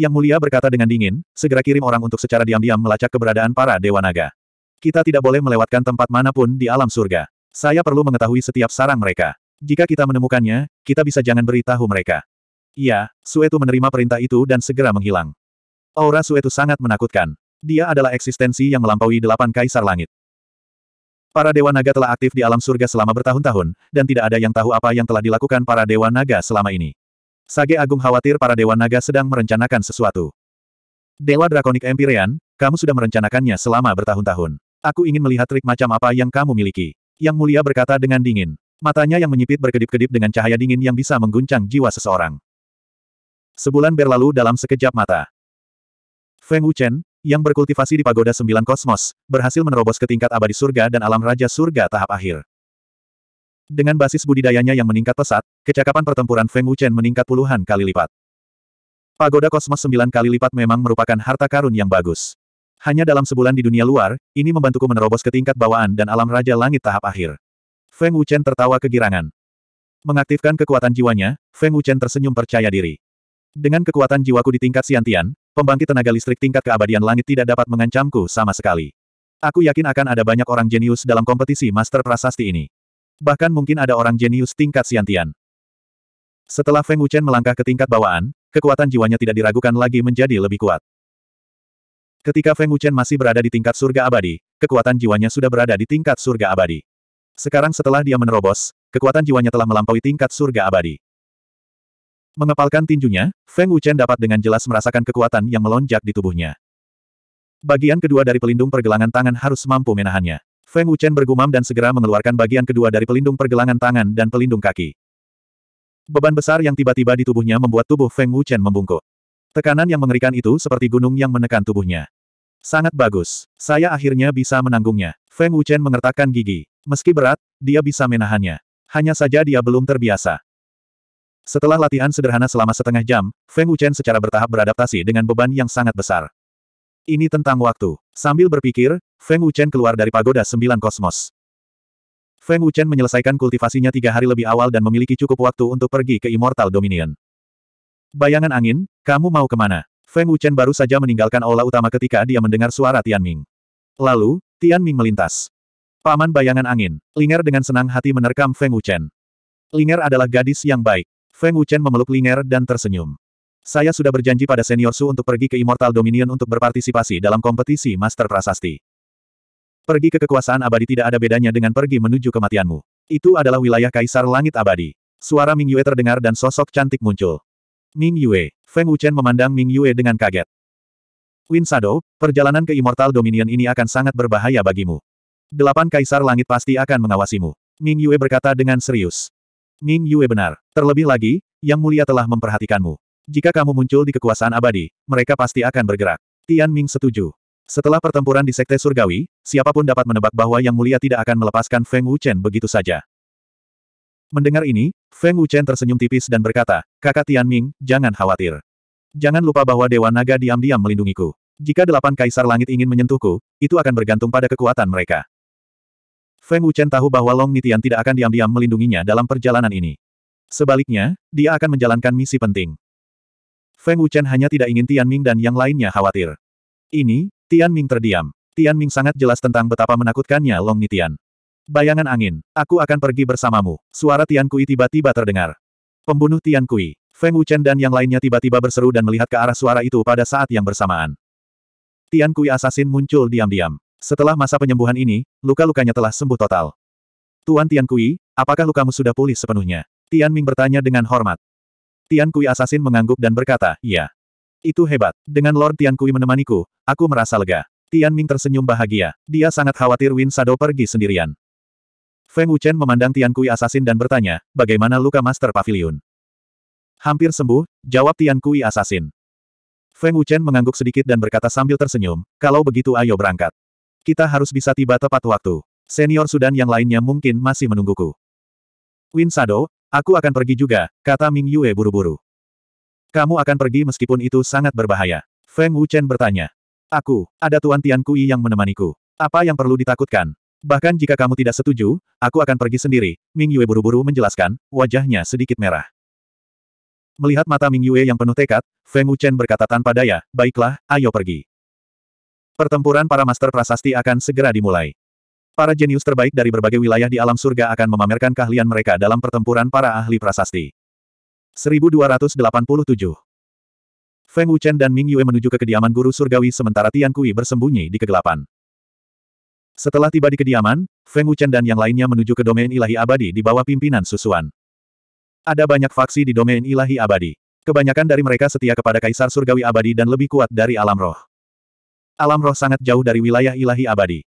Speaker 1: Yang Mulia berkata dengan dingin, segera kirim orang untuk secara diam-diam melacak keberadaan para Dewa Naga. Kita tidak boleh melewatkan tempat manapun di alam surga. Saya perlu mengetahui setiap sarang mereka. Jika kita menemukannya, kita bisa jangan beritahu mereka. Iya, Suetu menerima perintah itu dan segera menghilang. Aura Suetu sangat menakutkan. Dia adalah eksistensi yang melampaui delapan kaisar langit. Para Dewa Naga telah aktif di alam surga selama bertahun-tahun, dan tidak ada yang tahu apa yang telah dilakukan para Dewa Naga selama ini. Sage Agung khawatir para Dewa Naga sedang merencanakan sesuatu. Dewa Drakonik Empyrean, kamu sudah merencanakannya selama bertahun-tahun. Aku ingin melihat trik macam apa yang kamu miliki. Yang mulia berkata dengan dingin. Matanya yang menyipit berkedip-kedip dengan cahaya dingin yang bisa mengguncang jiwa seseorang. Sebulan berlalu dalam sekejap mata. Feng Wuchen, yang berkultivasi di Pagoda Sembilan Kosmos, berhasil menerobos ke tingkat abadi surga dan alam raja surga tahap akhir. Dengan basis budidayanya yang meningkat pesat, kecakapan pertempuran Feng Wuchen meningkat puluhan kali lipat. Pagoda kosmos sembilan kali lipat memang merupakan harta karun yang bagus. Hanya dalam sebulan di dunia luar, ini membantuku menerobos ke tingkat bawaan dan alam raja langit tahap akhir. Feng Wuchen tertawa kegirangan. Mengaktifkan kekuatan jiwanya, Feng Wuchen tersenyum percaya diri. Dengan kekuatan jiwaku di tingkat siantian, pembangkit tenaga listrik tingkat keabadian langit tidak dapat mengancamku sama sekali. Aku yakin akan ada banyak orang jenius dalam kompetisi master prasasti ini. Bahkan mungkin ada orang jenius tingkat siantian. Setelah Feng Wuchen melangkah ke tingkat bawaan, kekuatan jiwanya tidak diragukan lagi menjadi lebih kuat. Ketika Feng Wuchen masih berada di tingkat surga abadi, kekuatan jiwanya sudah berada di tingkat surga abadi. Sekarang setelah dia menerobos, kekuatan jiwanya telah melampaui tingkat surga abadi. Mengepalkan tinjunya, Feng Wuchen dapat dengan jelas merasakan kekuatan yang melonjak di tubuhnya. Bagian kedua dari pelindung pergelangan tangan harus mampu menahannya. Feng Wuchen bergumam dan segera mengeluarkan bagian kedua dari pelindung pergelangan tangan dan pelindung kaki. Beban besar yang tiba-tiba di tubuhnya membuat tubuh Feng Wuchen membungkuk. Tekanan yang mengerikan itu seperti gunung yang menekan tubuhnya. Sangat bagus. Saya akhirnya bisa menanggungnya. Feng Wuchen mengertakkan gigi. Meski berat, dia bisa menahannya. Hanya saja dia belum terbiasa. Setelah latihan sederhana selama setengah jam, Feng Wuchen secara bertahap beradaptasi dengan beban yang sangat besar. Ini tentang waktu. Sambil berpikir, Feng Wuchen keluar dari pagoda sembilan kosmos. Feng Wuchen menyelesaikan kultivasinya tiga hari lebih awal dan memiliki cukup waktu untuk pergi ke Immortal Dominion. Bayangan angin, kamu mau kemana? Feng Wuchen baru saja meninggalkan aula utama ketika dia mendengar suara Tian Ming. Lalu, Tian Ming melintas. Paman bayangan angin, Linger dengan senang hati menerkam Feng Wuchen. Linger adalah gadis yang baik. Feng Wuchen memeluk Linger dan tersenyum. Saya sudah berjanji pada senior Su untuk pergi ke Immortal Dominion untuk berpartisipasi dalam kompetisi Master Prasasti. Pergi ke kekuasaan abadi tidak ada bedanya dengan pergi menuju kematianmu. Itu adalah wilayah Kaisar Langit Abadi. Suara Ming Yue terdengar dan sosok cantik muncul. Ming Yue, Feng Wuchen memandang Ming Yue dengan kaget. Win Shadow, perjalanan ke Immortal Dominion ini akan sangat berbahaya bagimu. Delapan Kaisar Langit pasti akan mengawasimu. Ming Yue berkata dengan serius. Ming Yue benar. Terlebih lagi, Yang Mulia telah memperhatikanmu. Jika kamu muncul di kekuasaan abadi, mereka pasti akan bergerak. Tian Ming setuju. Setelah pertempuran di Sekte Surgawi, siapapun dapat menebak bahwa Yang Mulia tidak akan melepaskan Feng Wuchen begitu saja. Mendengar ini, Feng Wuchen tersenyum tipis dan berkata, Kakak Tian Ming, jangan khawatir. Jangan lupa bahwa Dewa Naga diam-diam melindungiku. Jika delapan kaisar langit ingin menyentuhku, itu akan bergantung pada kekuatan mereka. Feng Wuchen tahu bahwa Long Nitian tidak akan diam-diam melindunginya dalam perjalanan ini. Sebaliknya, dia akan menjalankan misi penting. Feng Wuchen hanya tidak ingin Tian Ming dan yang lainnya khawatir. Ini, Tian Ming terdiam. Tian Ming sangat jelas tentang betapa menakutkannya Long Nitian. Bayangan angin, aku akan pergi bersamamu. Suara Tian Kui tiba-tiba terdengar. Pembunuh Tian Kui, Feng Wuchen dan yang lainnya tiba-tiba berseru dan melihat ke arah suara itu pada saat yang bersamaan. Tian Kui asasin muncul diam-diam. Setelah masa penyembuhan ini, luka-lukanya telah sembuh total. Tuan Tian Kui, apakah lukamu sudah pulih sepenuhnya? Tian Ming bertanya dengan hormat. Tian Kui Assassin mengangguk dan berkata, "Ya, Itu hebat. Dengan Lord Tian Kui menemaniku, aku merasa lega. Tian Ming tersenyum bahagia. Dia sangat khawatir Win Sado pergi sendirian. Feng Wuchen memandang Tian Kui Assassin dan bertanya, bagaimana luka Master Pavilion? Hampir sembuh, jawab Tian Kui Assassin. Feng Wuchen mengangguk sedikit dan berkata sambil tersenyum, kalau begitu ayo berangkat. Kita harus bisa tiba tepat waktu. Senior Sudan yang lainnya mungkin masih menungguku. Win Sado, Aku akan pergi juga, kata Ming Yue buru-buru. Kamu akan pergi meskipun itu sangat berbahaya. Feng Wuchen bertanya. Aku, ada Tuan Tian Kui yang menemaniku. Apa yang perlu ditakutkan? Bahkan jika kamu tidak setuju, aku akan pergi sendiri, Ming Yue buru-buru menjelaskan, wajahnya sedikit merah. Melihat mata Ming Yue yang penuh tekad, Feng Wuchen berkata tanpa daya, baiklah, ayo pergi. Pertempuran para master prasasti akan segera dimulai. Para jenius terbaik dari berbagai wilayah di alam surga akan memamerkan keahlian mereka dalam pertempuran para ahli prasasti. 1287 Feng Wuchen dan Ming Yue menuju ke kediaman guru surgawi sementara Tian Kui bersembunyi di kegelapan. Setelah tiba di kediaman, Feng Wuchen dan yang lainnya menuju ke domain ilahi abadi di bawah pimpinan Susuan. Ada banyak faksi di domain ilahi abadi. Kebanyakan dari mereka setia kepada Kaisar Surgawi Abadi dan lebih kuat dari alam roh. Alam roh sangat jauh dari wilayah ilahi abadi.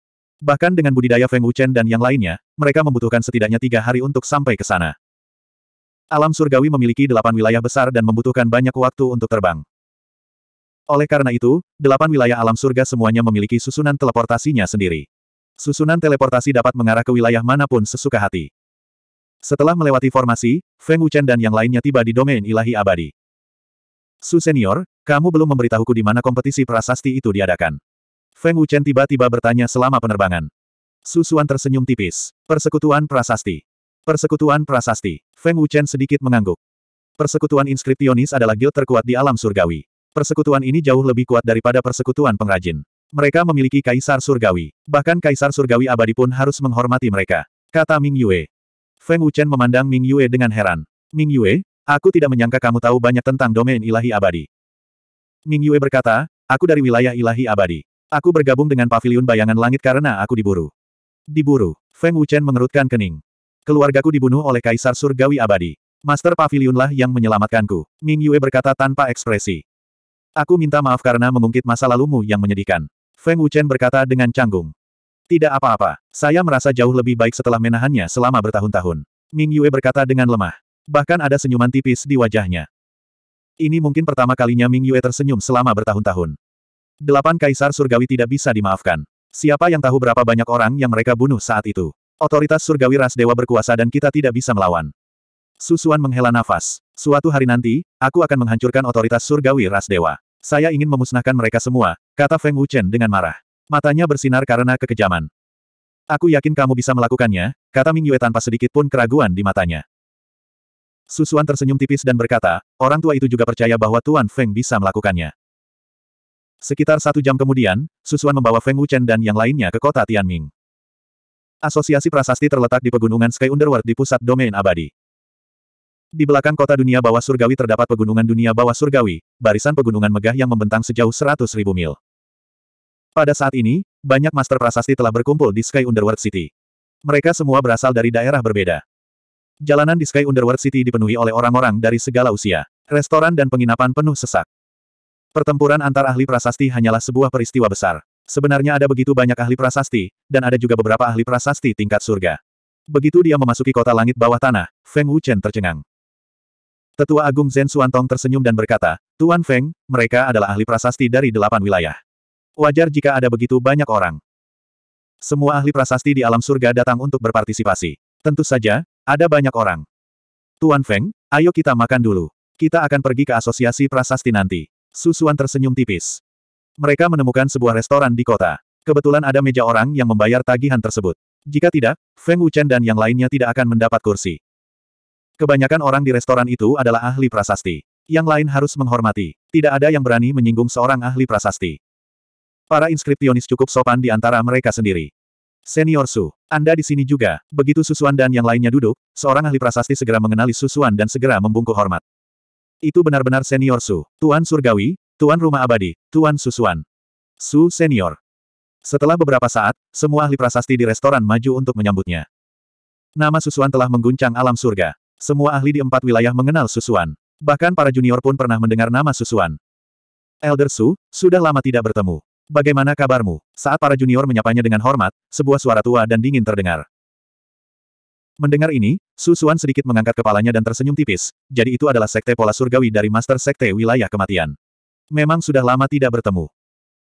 Speaker 1: Bahkan dengan budidaya Feng Wuchen dan yang lainnya, mereka membutuhkan setidaknya tiga hari untuk sampai ke sana. Alam surgawi memiliki delapan wilayah besar dan membutuhkan banyak waktu untuk terbang. Oleh karena itu, delapan wilayah alam surga semuanya memiliki susunan teleportasinya sendiri. Susunan teleportasi dapat mengarah ke wilayah manapun sesuka hati. Setelah melewati formasi, Feng Wuchen dan yang lainnya tiba di domain ilahi abadi. Su Senior, kamu belum memberitahuku di mana kompetisi prasasti itu diadakan. Feng Wuchen tiba-tiba bertanya selama penerbangan. Susuan tersenyum tipis. Persekutuan Prasasti. Persekutuan Prasasti. Feng Wuchen sedikit mengangguk. Persekutuan Inskriptionis adalah guild terkuat di alam surgawi. Persekutuan ini jauh lebih kuat daripada persekutuan pengrajin. Mereka memiliki kaisar surgawi. Bahkan kaisar surgawi abadi pun harus menghormati mereka. Kata Ming Yue. Feng Wuchen memandang Ming Yue dengan heran. Ming Yue, aku tidak menyangka kamu tahu banyak tentang domain ilahi abadi. Ming Yue berkata, aku dari wilayah ilahi abadi. Aku bergabung dengan Paviliun bayangan langit karena aku diburu. Diburu. Feng Wuchen mengerutkan kening. Keluargaku dibunuh oleh Kaisar Surgawi Abadi. Master Paviliunlah yang menyelamatkanku. Ming Yue berkata tanpa ekspresi. Aku minta maaf karena mengungkit masa lalumu yang menyedihkan. Feng Wuchen berkata dengan canggung. Tidak apa-apa. Saya merasa jauh lebih baik setelah menahannya selama bertahun-tahun. Ming Yue berkata dengan lemah. Bahkan ada senyuman tipis di wajahnya. Ini mungkin pertama kalinya Ming Yue tersenyum selama bertahun-tahun. Delapan kaisar surgawi tidak bisa dimaafkan. Siapa yang tahu berapa banyak orang yang mereka bunuh saat itu? Otoritas surgawi ras dewa berkuasa dan kita tidak bisa melawan. Susuan menghela nafas. Suatu hari nanti, aku akan menghancurkan otoritas surgawi ras dewa. Saya ingin memusnahkan mereka semua, kata Feng Wuchen dengan marah. Matanya bersinar karena kekejaman. Aku yakin kamu bisa melakukannya, kata Ming Yue tanpa sedikit pun keraguan di matanya. Susuan tersenyum tipis dan berkata, orang tua itu juga percaya bahwa Tuan Feng bisa melakukannya. Sekitar satu jam kemudian, Susuan membawa Feng Wuchen dan yang lainnya ke kota Tianming. Asosiasi prasasti terletak di pegunungan Sky Underworld di pusat domain abadi. Di belakang kota dunia bawah surgawi terdapat pegunungan dunia bawah surgawi, barisan pegunungan megah yang membentang sejauh 100.000 mil. Pada saat ini, banyak master prasasti telah berkumpul di Sky Underworld City. Mereka semua berasal dari daerah berbeda. Jalanan di Sky Underworld City dipenuhi oleh orang-orang dari segala usia. Restoran dan penginapan penuh sesak. Pertempuran antar ahli prasasti hanyalah sebuah peristiwa besar. Sebenarnya ada begitu banyak ahli prasasti, dan ada juga beberapa ahli prasasti tingkat surga. Begitu dia memasuki kota langit bawah tanah, Feng Wuchen tercengang. Tetua Agung Zen Suantong tersenyum dan berkata, Tuan Feng, mereka adalah ahli prasasti dari delapan wilayah. Wajar jika ada begitu banyak orang. Semua ahli prasasti di alam surga datang untuk berpartisipasi. Tentu saja, ada banyak orang. Tuan Feng, ayo kita makan dulu. Kita akan pergi ke asosiasi prasasti nanti. Susuan tersenyum tipis. Mereka menemukan sebuah restoran di kota. Kebetulan ada meja orang yang membayar tagihan tersebut. Jika tidak, Feng Wuchen dan yang lainnya tidak akan mendapat kursi. Kebanyakan orang di restoran itu adalah ahli prasasti. Yang lain harus menghormati. Tidak ada yang berani menyinggung seorang ahli prasasti. Para inskriptionis cukup sopan di antara mereka sendiri. Senior Su, Anda di sini juga. Begitu Susuan dan yang lainnya duduk, seorang ahli prasasti segera mengenali Susuan dan segera membungkuk hormat. Itu benar-benar senior Su, Tuan Surgawi, Tuan Rumah Abadi, Tuan Susuan. Su senior. Setelah beberapa saat, semua ahli prasasti di restoran maju untuk menyambutnya. Nama Susuan telah mengguncang alam surga. Semua ahli di empat wilayah mengenal Susuan. Bahkan para junior pun pernah mendengar nama Susuan. Elder Su, sudah lama tidak bertemu. Bagaimana kabarmu? Saat para junior menyapanya dengan hormat, sebuah suara tua dan dingin terdengar. Mendengar ini, Su sedikit mengangkat kepalanya dan tersenyum tipis, jadi itu adalah sekte pola surgawi dari Master Sekte Wilayah Kematian. Memang sudah lama tidak bertemu.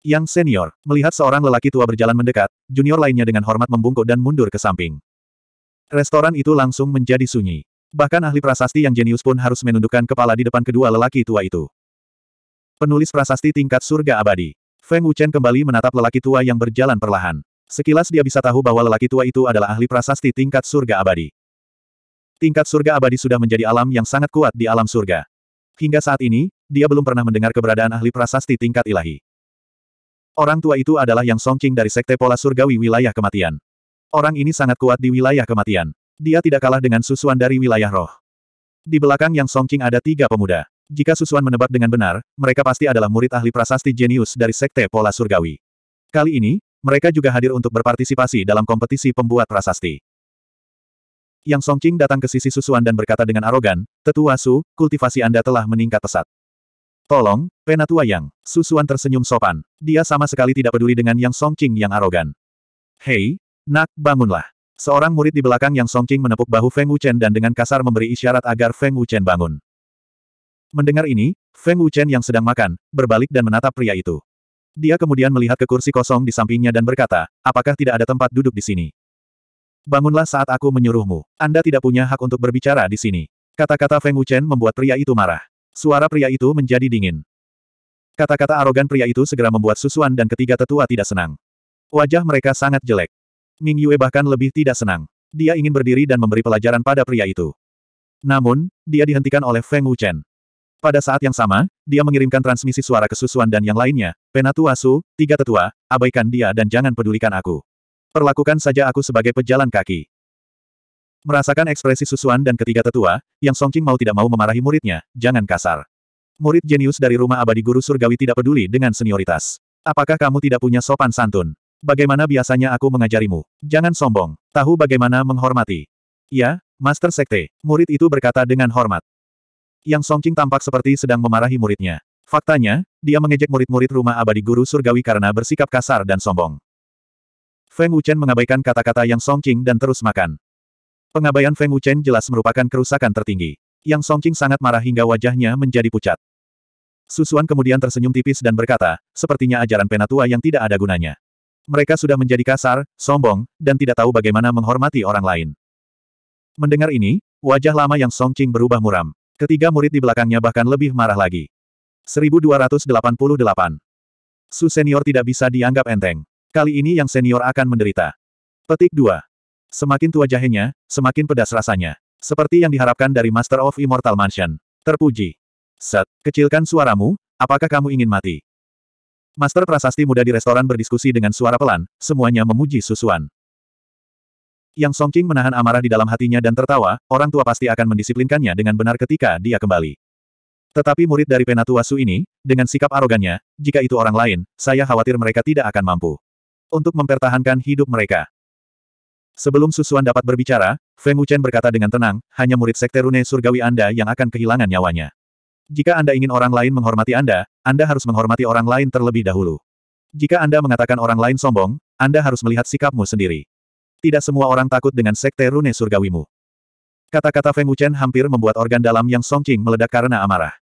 Speaker 1: Yang senior, melihat seorang lelaki tua berjalan mendekat, junior lainnya dengan hormat membungkuk dan mundur ke samping. Restoran itu langsung menjadi sunyi. Bahkan ahli prasasti yang jenius pun harus menundukkan kepala di depan kedua lelaki tua itu. Penulis prasasti tingkat surga abadi. Feng Wuchen kembali menatap lelaki tua yang berjalan perlahan. Sekilas dia bisa tahu bahwa lelaki tua itu adalah ahli prasasti tingkat surga abadi. Tingkat surga abadi sudah menjadi alam yang sangat kuat di alam surga. Hingga saat ini, dia belum pernah mendengar keberadaan ahli prasasti tingkat ilahi. Orang tua itu adalah yang songking dari sekte pola surgawi wilayah kematian. Orang ini sangat kuat di wilayah kematian. Dia tidak kalah dengan susuan dari wilayah roh. Di belakang yang songking ada tiga pemuda. Jika susuan menebak dengan benar, mereka pasti adalah murid ahli prasasti jenius dari sekte pola surgawi. Kali ini, mereka juga hadir untuk berpartisipasi dalam kompetisi pembuat prasasti. Yang Songqing datang ke sisi Susuan dan berkata dengan arogan, Tetua Su, kultivasi Anda telah meningkat pesat. Tolong, Penatua Yang. Susuan tersenyum sopan. Dia sama sekali tidak peduli dengan Yang Songqing yang arogan. Hei, nak, bangunlah. Seorang murid di belakang Yang Songqing menepuk bahu Feng Wuchen dan dengan kasar memberi isyarat agar Feng Wuchen bangun. Mendengar ini, Feng Wuchen yang sedang makan, berbalik dan menatap pria itu. Dia kemudian melihat ke kursi kosong di sampingnya dan berkata, apakah tidak ada tempat duduk di sini? Bangunlah saat aku menyuruhmu. Anda tidak punya hak untuk berbicara di sini. Kata-kata Feng Wuchen membuat pria itu marah. Suara pria itu menjadi dingin. Kata-kata arogan pria itu segera membuat Susuan dan ketiga tetua tidak senang. Wajah mereka sangat jelek. Ming Yue bahkan lebih tidak senang. Dia ingin berdiri dan memberi pelajaran pada pria itu. Namun, dia dihentikan oleh Feng Wuchen. Pada saat yang sama, dia mengirimkan transmisi suara ke Susuan dan yang lainnya, Penatu Asu, tiga tetua, abaikan dia dan jangan pedulikan aku. Perlakukan saja aku sebagai pejalan kaki. Merasakan ekspresi susuan dan ketiga tetua, yang Songqing mau tidak mau memarahi muridnya, jangan kasar. Murid jenius dari rumah abadi guru surgawi tidak peduli dengan senioritas. Apakah kamu tidak punya sopan santun? Bagaimana biasanya aku mengajarimu? Jangan sombong, tahu bagaimana menghormati. Ya, Master Sekte, murid itu berkata dengan hormat. Yang Songqing tampak seperti sedang memarahi muridnya. Faktanya, dia mengejek murid-murid rumah abadi guru surgawi karena bersikap kasar dan sombong. Feng Wuchen mengabaikan kata-kata Yang Songqing dan terus makan. Pengabaian Feng Wuchen jelas merupakan kerusakan tertinggi. Yang Songqing sangat marah hingga wajahnya menjadi pucat. Susuan kemudian tersenyum tipis dan berkata, sepertinya ajaran penatua yang tidak ada gunanya. Mereka sudah menjadi kasar, sombong, dan tidak tahu bagaimana menghormati orang lain. Mendengar ini, wajah lama yang Songqing berubah muram. Ketiga murid di belakangnya bahkan lebih marah lagi. 1288. Su senior tidak bisa dianggap enteng. Kali ini yang senior akan menderita. Petik 2. Semakin tua jahenya, semakin pedas rasanya. Seperti yang diharapkan dari Master of Immortal Mansion. Terpuji. Set, kecilkan suaramu, apakah kamu ingin mati? Master prasasti muda di restoran berdiskusi dengan suara pelan, semuanya memuji susuan. Yang Songqing menahan amarah di dalam hatinya dan tertawa, orang tua pasti akan mendisiplinkannya dengan benar ketika dia kembali. Tetapi murid dari Penatua Su ini, dengan sikap arogannya, jika itu orang lain, saya khawatir mereka tidak akan mampu. Untuk mempertahankan hidup mereka. Sebelum Susuan dapat berbicara, Feng Wuchen berkata dengan tenang, hanya murid Sekte Rune Surgawi Anda yang akan kehilangan nyawanya. Jika Anda ingin orang lain menghormati Anda, Anda harus menghormati orang lain terlebih dahulu. Jika Anda mengatakan orang lain sombong, Anda harus melihat sikapmu sendiri. Tidak semua orang takut dengan sekte rune surgawimu. Kata-kata Feng Wuchen hampir membuat organ dalam yang Qing meledak karena amarah.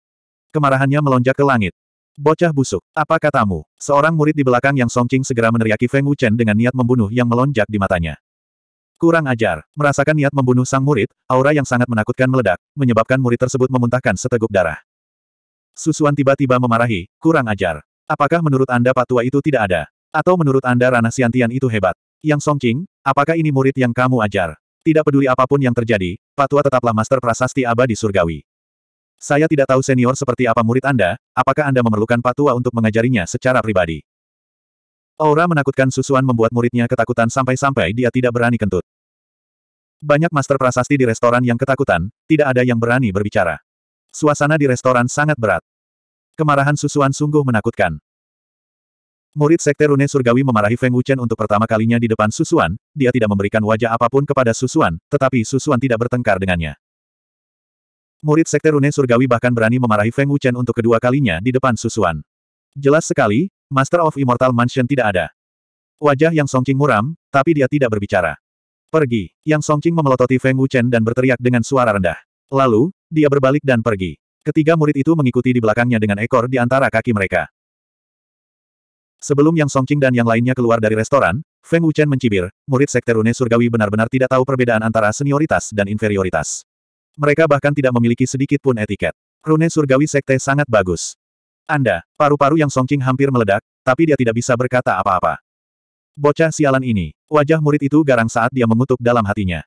Speaker 1: Kemarahannya melonjak ke langit. Bocah busuk, apa katamu? Seorang murid di belakang yang Qing segera meneriaki Feng Wuchen dengan niat membunuh yang melonjak di matanya. Kurang ajar, merasakan niat membunuh sang murid, aura yang sangat menakutkan meledak, menyebabkan murid tersebut memuntahkan seteguk darah. Susuan tiba-tiba memarahi, kurang ajar. Apakah menurut Anda patua itu tidak ada? Atau menurut Anda ranah siantian itu hebat? Yang Song apakah ini murid yang kamu ajar? Tidak peduli apapun yang terjadi, Patua tetaplah master prasasti abadi surgawi. Saya tidak tahu senior seperti apa murid Anda, apakah Anda memerlukan Patua untuk mengajarinya secara pribadi. Aura menakutkan susuan membuat muridnya ketakutan sampai-sampai dia tidak berani kentut. Banyak master prasasti di restoran yang ketakutan, tidak ada yang berani berbicara. Suasana di restoran sangat berat. Kemarahan susuan sungguh menakutkan. Murid Sekte Rune Surgawi memarahi Feng Wuchen untuk pertama kalinya di depan Susuan, dia tidak memberikan wajah apapun kepada Susuan, tetapi Susuan tidak bertengkar dengannya. Murid Sekte Rune Surgawi bahkan berani memarahi Feng Wuchen untuk kedua kalinya di depan Susuan. Jelas sekali, Master of Immortal Mansion tidak ada. Wajah Yang Songqing muram, tapi dia tidak berbicara. Pergi, Yang Songqing memelototi Feng Wuchen dan berteriak dengan suara rendah. Lalu, dia berbalik dan pergi. Ketiga murid itu mengikuti di belakangnya dengan ekor di antara kaki mereka. Sebelum Yang Songqing dan yang lainnya keluar dari restoran, Feng Wuchen mencibir, murid Sekte Rune Surgawi benar-benar tidak tahu perbedaan antara senioritas dan inferioritas. Mereka bahkan tidak memiliki sedikit pun etiket. Rune Surgawi Sekte sangat bagus. Anda, paru-paru Yang Songqing hampir meledak, tapi dia tidak bisa berkata apa-apa. Bocah sialan ini, wajah murid itu garang saat dia mengutuk dalam hatinya.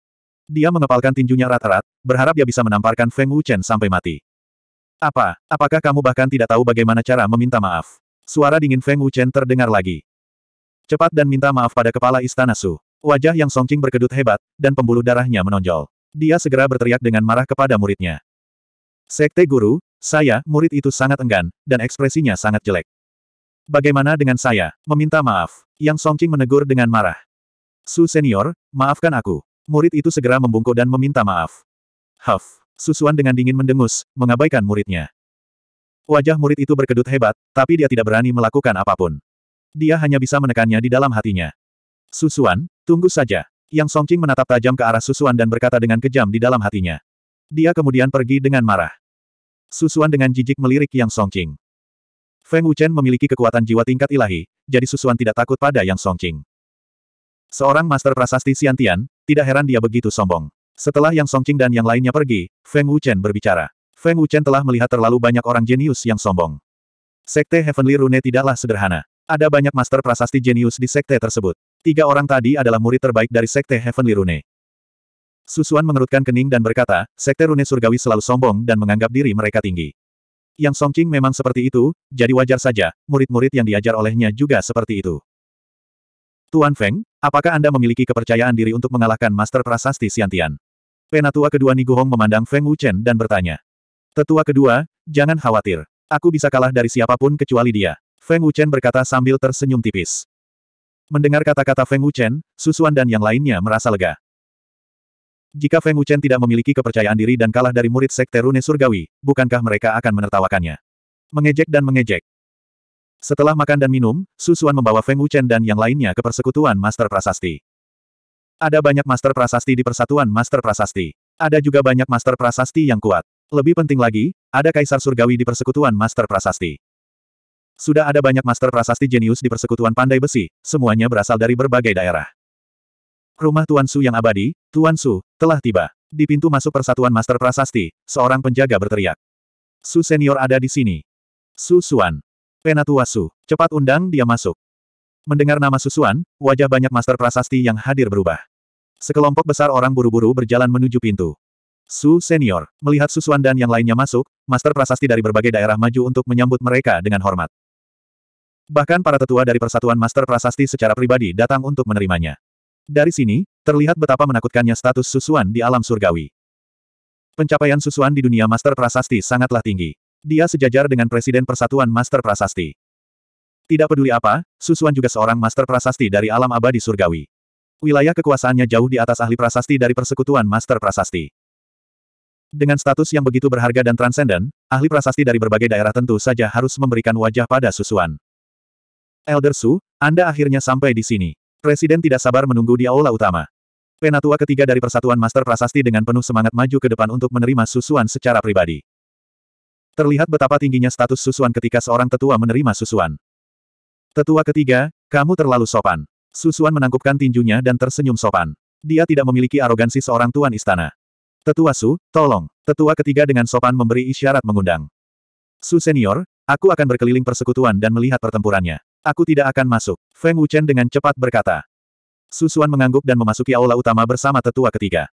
Speaker 1: Dia mengepalkan tinjunya rat-rat, berharap dia bisa menamparkan Feng Wuchen sampai mati. Apa, apakah kamu bahkan tidak tahu bagaimana cara meminta maaf? Suara dingin Feng Wuchen terdengar lagi. Cepat dan minta maaf pada kepala istana Su. Wajah yang songcing berkedut hebat, dan pembuluh darahnya menonjol. Dia segera berteriak dengan marah kepada muridnya. Sekte Guru, saya, murid itu sangat enggan, dan ekspresinya sangat jelek. Bagaimana dengan saya, meminta maaf? Yang songcing menegur dengan marah. Su senior, maafkan aku. Murid itu segera membungkuk dan meminta maaf. Huff, Susuan dengan dingin mendengus, mengabaikan muridnya. Wajah murid itu berkedut hebat, tapi dia tidak berani melakukan apapun. Dia hanya bisa menekannya di dalam hatinya. Susuan, tunggu saja. Yang Songqing menatap tajam ke arah Susuan dan berkata dengan kejam di dalam hatinya. Dia kemudian pergi dengan marah. Susuan dengan jijik melirik Yang Songqing. Feng Wuchen memiliki kekuatan jiwa tingkat ilahi, jadi Susuan tidak takut pada Yang Songqing. Seorang master prasasti Xiantian, tidak heran dia begitu sombong. Setelah Yang Songqing dan yang lainnya pergi, Feng Wuchen berbicara. Feng Wuchen telah melihat terlalu banyak orang jenius yang sombong. Sekte Heavenly Rune tidaklah sederhana. Ada banyak master prasasti jenius di sekte tersebut. Tiga orang tadi adalah murid terbaik dari sekte Heavenly Rune. Susuan mengerutkan kening dan berkata, sekte Rune Surgawi selalu sombong dan menganggap diri mereka tinggi. Yang Songqing memang seperti itu, jadi wajar saja, murid-murid yang diajar olehnya juga seperti itu. Tuan Feng, apakah Anda memiliki kepercayaan diri untuk mengalahkan Master Prasasti Siantian? Penatua kedua Niguhong memandang Feng Wuchen dan bertanya. Tetua kedua, jangan khawatir. Aku bisa kalah dari siapapun kecuali dia. Feng Wuchen berkata sambil tersenyum tipis. Mendengar kata-kata Feng Wuchen, Susuan dan yang lainnya merasa lega. Jika Feng Wuchen tidak memiliki kepercayaan diri dan kalah dari murid Sekte Rune Surgawi, bukankah mereka akan menertawakannya? Mengejek dan mengejek. Setelah makan dan minum, Susuan membawa Feng Wuchen dan yang lainnya ke persekutuan Master Prasasti. Ada banyak Master Prasasti di Persatuan Master Prasasti. Ada juga banyak Master Prasasti yang kuat. Lebih penting lagi, ada kaisar surgawi di persekutuan master prasasti. Sudah ada banyak master prasasti jenius di persekutuan pandai besi, semuanya berasal dari berbagai daerah. Rumah Tuan Su yang abadi, Tuan Su, telah tiba. Di pintu masuk persatuan master prasasti, seorang penjaga berteriak. Su senior ada di sini. Su Suan. Penatua Su, cepat undang dia masuk. Mendengar nama Susuan, wajah banyak master prasasti yang hadir berubah. Sekelompok besar orang buru-buru berjalan menuju pintu. Su Senior, melihat Susuan dan yang lainnya masuk, Master Prasasti dari berbagai daerah maju untuk menyambut mereka dengan hormat. Bahkan para tetua dari Persatuan Master Prasasti secara pribadi datang untuk menerimanya. Dari sini, terlihat betapa menakutkannya status Susuan di alam surgawi. Pencapaian Susuan di dunia Master Prasasti sangatlah tinggi. Dia sejajar dengan Presiden Persatuan Master Prasasti. Tidak peduli apa, Susuan juga seorang Master Prasasti dari alam abadi surgawi. Wilayah kekuasaannya jauh di atas ahli prasasti dari persekutuan Master Prasasti. Dengan status yang begitu berharga dan transenden, ahli prasasti dari berbagai daerah tentu saja harus memberikan wajah pada susuan. Elder Su, Anda akhirnya sampai di sini. Presiden tidak sabar menunggu di aula utama. Penatua ketiga dari Persatuan Master Prasasti dengan penuh semangat maju ke depan untuk menerima susuan secara pribadi. Terlihat betapa tingginya status susuan ketika seorang tetua menerima susuan. Tetua ketiga, kamu terlalu sopan. Susuan menangkupkan tinjunya dan tersenyum sopan. Dia tidak memiliki arogansi seorang tuan istana. Tetua Su, tolong. Tetua ketiga dengan sopan memberi isyarat mengundang. Su senior, aku akan berkeliling persekutuan dan melihat pertempurannya. Aku tidak akan masuk. Feng Wuchen dengan cepat berkata. Su Suan mengangguk dan memasuki aula utama bersama tetua ketiga.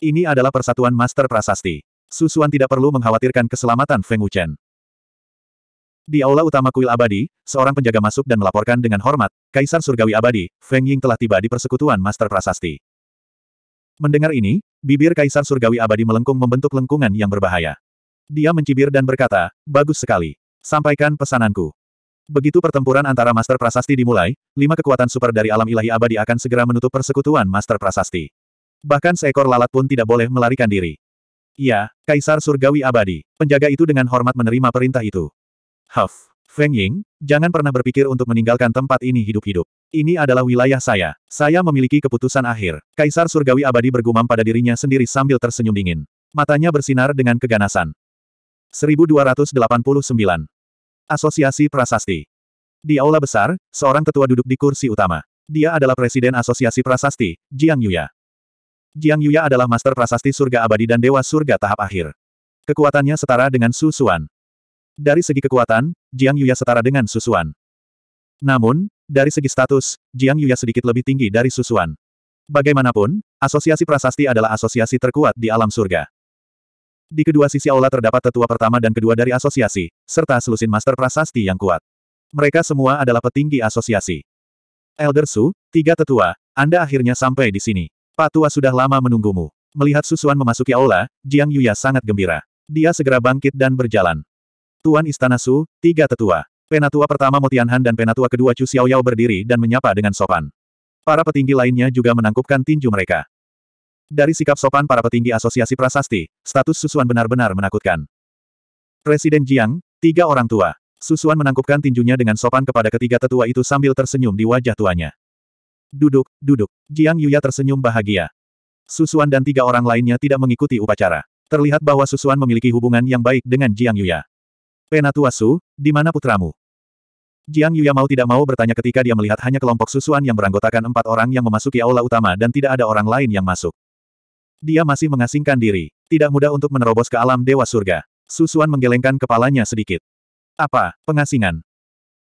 Speaker 1: Ini adalah persatuan Master Prasasti. Su Suan tidak perlu mengkhawatirkan keselamatan Feng Wuchen. Di aula utama kuil abadi, seorang penjaga masuk dan melaporkan dengan hormat, Kaisar Surgawi Abadi, Feng Ying telah tiba di persekutuan Master Prasasti. Mendengar ini, bibir Kaisar Surgawi Abadi melengkung membentuk lengkungan yang berbahaya. Dia mencibir dan berkata, bagus sekali. Sampaikan pesananku. Begitu pertempuran antara Master Prasasti dimulai, lima kekuatan super dari alam ilahi abadi akan segera menutup persekutuan Master Prasasti. Bahkan seekor lalat pun tidak boleh melarikan diri. Ya, Kaisar Surgawi Abadi. Penjaga itu dengan hormat menerima perintah itu. Huff, Feng Ying, jangan pernah berpikir untuk meninggalkan tempat ini hidup-hidup. Ini adalah wilayah saya. Saya memiliki keputusan akhir. Kaisar Surgawi Abadi bergumam pada dirinya sendiri sambil tersenyum dingin. Matanya bersinar dengan keganasan. 1289. Asosiasi Prasasti Di aula besar, seorang tetua duduk di kursi utama. Dia adalah Presiden Asosiasi Prasasti, Jiang Yuya. Jiang Yuya adalah Master Prasasti Surga Abadi dan Dewa Surga Tahap Akhir. Kekuatannya setara dengan Susuan. Dari segi kekuatan, Jiang Yuya setara dengan Susuan. Namun, dari segi status, Jiang Yuya sedikit lebih tinggi dari Susuan. Bagaimanapun, asosiasi prasasti adalah asosiasi terkuat di alam surga. Di kedua sisi aula terdapat tetua pertama dan kedua dari asosiasi, serta selusin master prasasti yang kuat. Mereka semua adalah petinggi asosiasi. Elder Su, tiga tetua, Anda akhirnya sampai di sini. Pak Tua sudah lama menunggumu. Melihat Susuan memasuki aula, Jiang Yuya sangat gembira. Dia segera bangkit dan berjalan. Tuan Istana Su, tiga tetua. Penatua pertama Motianhan dan penatua kedua Chu Xiaoyao berdiri dan menyapa dengan sopan. Para petinggi lainnya juga menangkupkan tinju mereka. Dari sikap sopan para petinggi asosiasi prasasti, status Susuan benar-benar menakutkan. Presiden Jiang, tiga orang tua. Susuan menangkupkan tinjunya dengan sopan kepada ketiga tetua itu sambil tersenyum di wajah tuanya. Duduk, duduk. Jiang Yuya tersenyum bahagia. Susuan dan tiga orang lainnya tidak mengikuti upacara. Terlihat bahwa Susuan memiliki hubungan yang baik dengan Jiang Yuya. Penatuasu, di mana putramu? Jiang Yuya mau tidak mau bertanya ketika dia melihat hanya kelompok susuan yang beranggotakan empat orang yang memasuki aula utama dan tidak ada orang lain yang masuk. Dia masih mengasingkan diri. Tidak mudah untuk menerobos ke alam Dewa Surga. Susuan menggelengkan kepalanya sedikit. Apa, pengasingan?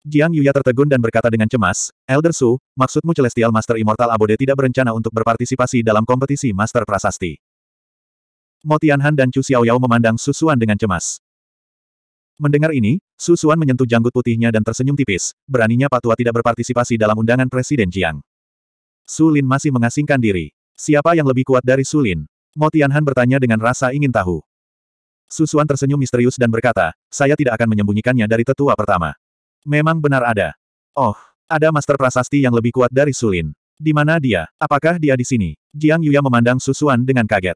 Speaker 1: Jiang Yuya tertegun dan berkata dengan cemas, Elder Su, maksudmu Celestial Master Immortal Abode tidak berencana untuk berpartisipasi dalam kompetisi Master Prasasti. Motianhan dan Chu Xiaoyao memandang Susuan dengan cemas. Mendengar ini, Su Suan menyentuh janggut putihnya dan tersenyum tipis, beraninya Patua tidak berpartisipasi dalam undangan Presiden Jiang. Su Lin masih mengasingkan diri. Siapa yang lebih kuat dari Su Lin? Mo Tianhan bertanya dengan rasa ingin tahu. Su Suan tersenyum misterius dan berkata, saya tidak akan menyembunyikannya dari tetua pertama. Memang benar ada. Oh, ada master prasasti yang lebih kuat dari Su Lin. Di mana dia? Apakah dia di sini? Jiang Yuya memandang Su Suan dengan kaget.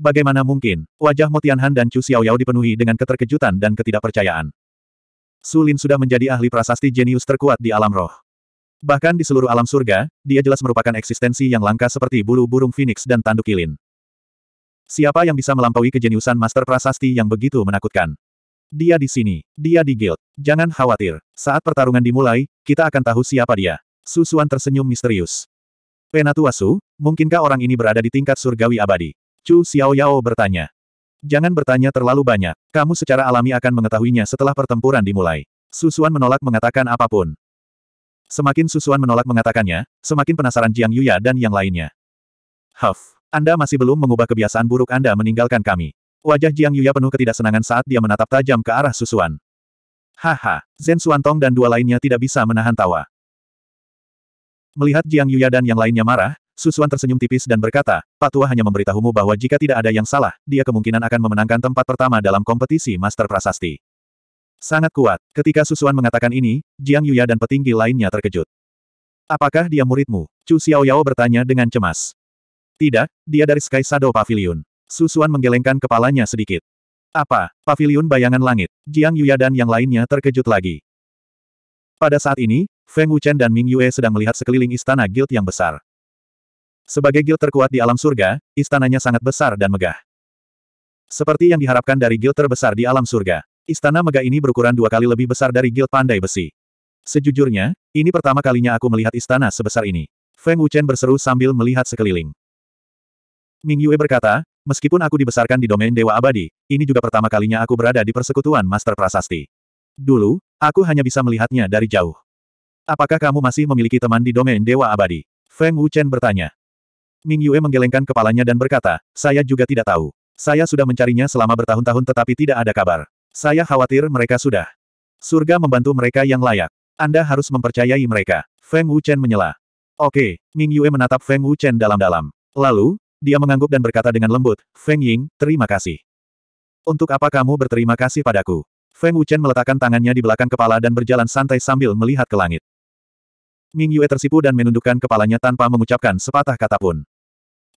Speaker 1: Bagaimana mungkin, wajah Motianhan dan Chu Xiaoyao dipenuhi dengan keterkejutan dan ketidakpercayaan. Sulin sudah menjadi ahli prasasti jenius terkuat di alam roh. Bahkan di seluruh alam surga, dia jelas merupakan eksistensi yang langka seperti bulu burung phoenix dan tanduk ilin. Siapa yang bisa melampaui kejeniusan master prasasti yang begitu menakutkan? Dia di sini, dia di guild. Jangan khawatir, saat pertarungan dimulai, kita akan tahu siapa dia. Susuan tersenyum misterius. Penatuasu, Su, mungkinkah orang ini berada di tingkat surgawi abadi? Chu Xiaoyao bertanya. Jangan bertanya terlalu banyak, kamu secara alami akan mengetahuinya setelah pertempuran dimulai. Susuan menolak mengatakan apapun. Semakin Susuan menolak mengatakannya, semakin penasaran Jiang Yuya dan yang lainnya. Huff, Anda masih belum mengubah kebiasaan buruk Anda meninggalkan kami. Wajah Jiang Yuya penuh ketidaksenangan saat dia menatap tajam ke arah Susuan. Haha, Zhen Suantong dan dua lainnya tidak bisa menahan tawa. Melihat Jiang Yuya dan yang lainnya marah, Susuan tersenyum tipis dan berkata, Pak Tua hanya memberitahumu bahwa jika tidak ada yang salah, dia kemungkinan akan memenangkan tempat pertama dalam kompetisi Master Prasasti. Sangat kuat. Ketika Susuan mengatakan ini, Jiang Yuya dan petinggi lainnya terkejut. Apakah dia muridmu? Chu Xiaoyao bertanya dengan cemas. Tidak, dia dari Sky Shadow Pavilion. Susuan menggelengkan kepalanya sedikit. Apa? Pavilion bayangan langit. Jiang Yuya dan yang lainnya terkejut lagi. Pada saat ini, Feng Wuchen dan Ming Yue sedang melihat sekeliling istana guild yang besar. Sebagai guild terkuat di alam surga, istananya sangat besar dan megah. Seperti yang diharapkan dari guild terbesar di alam surga, istana megah ini berukuran dua kali lebih besar dari guild pandai besi. Sejujurnya, ini pertama kalinya aku melihat istana sebesar ini. Feng Wuchen berseru sambil melihat sekeliling. Ming Yue berkata, meskipun aku dibesarkan di domain Dewa Abadi, ini juga pertama kalinya aku berada di persekutuan Master Prasasti. Dulu, aku hanya bisa melihatnya dari jauh. Apakah kamu masih memiliki teman di domain Dewa Abadi? Feng Wuchen bertanya. Ming Yue menggelengkan kepalanya dan berkata, saya juga tidak tahu. Saya sudah mencarinya selama bertahun-tahun tetapi tidak ada kabar. Saya khawatir mereka sudah. Surga membantu mereka yang layak. Anda harus mempercayai mereka. Feng Wuchen menyela. Oke, Ming Yue menatap Feng Wuchen dalam-dalam. Lalu, dia mengangguk dan berkata dengan lembut, Feng Ying, terima kasih. Untuk apa kamu berterima kasih padaku? Feng Wuchen meletakkan tangannya di belakang kepala dan berjalan santai sambil melihat ke langit. Ming Yue tersipu dan menundukkan kepalanya tanpa mengucapkan sepatah kata pun.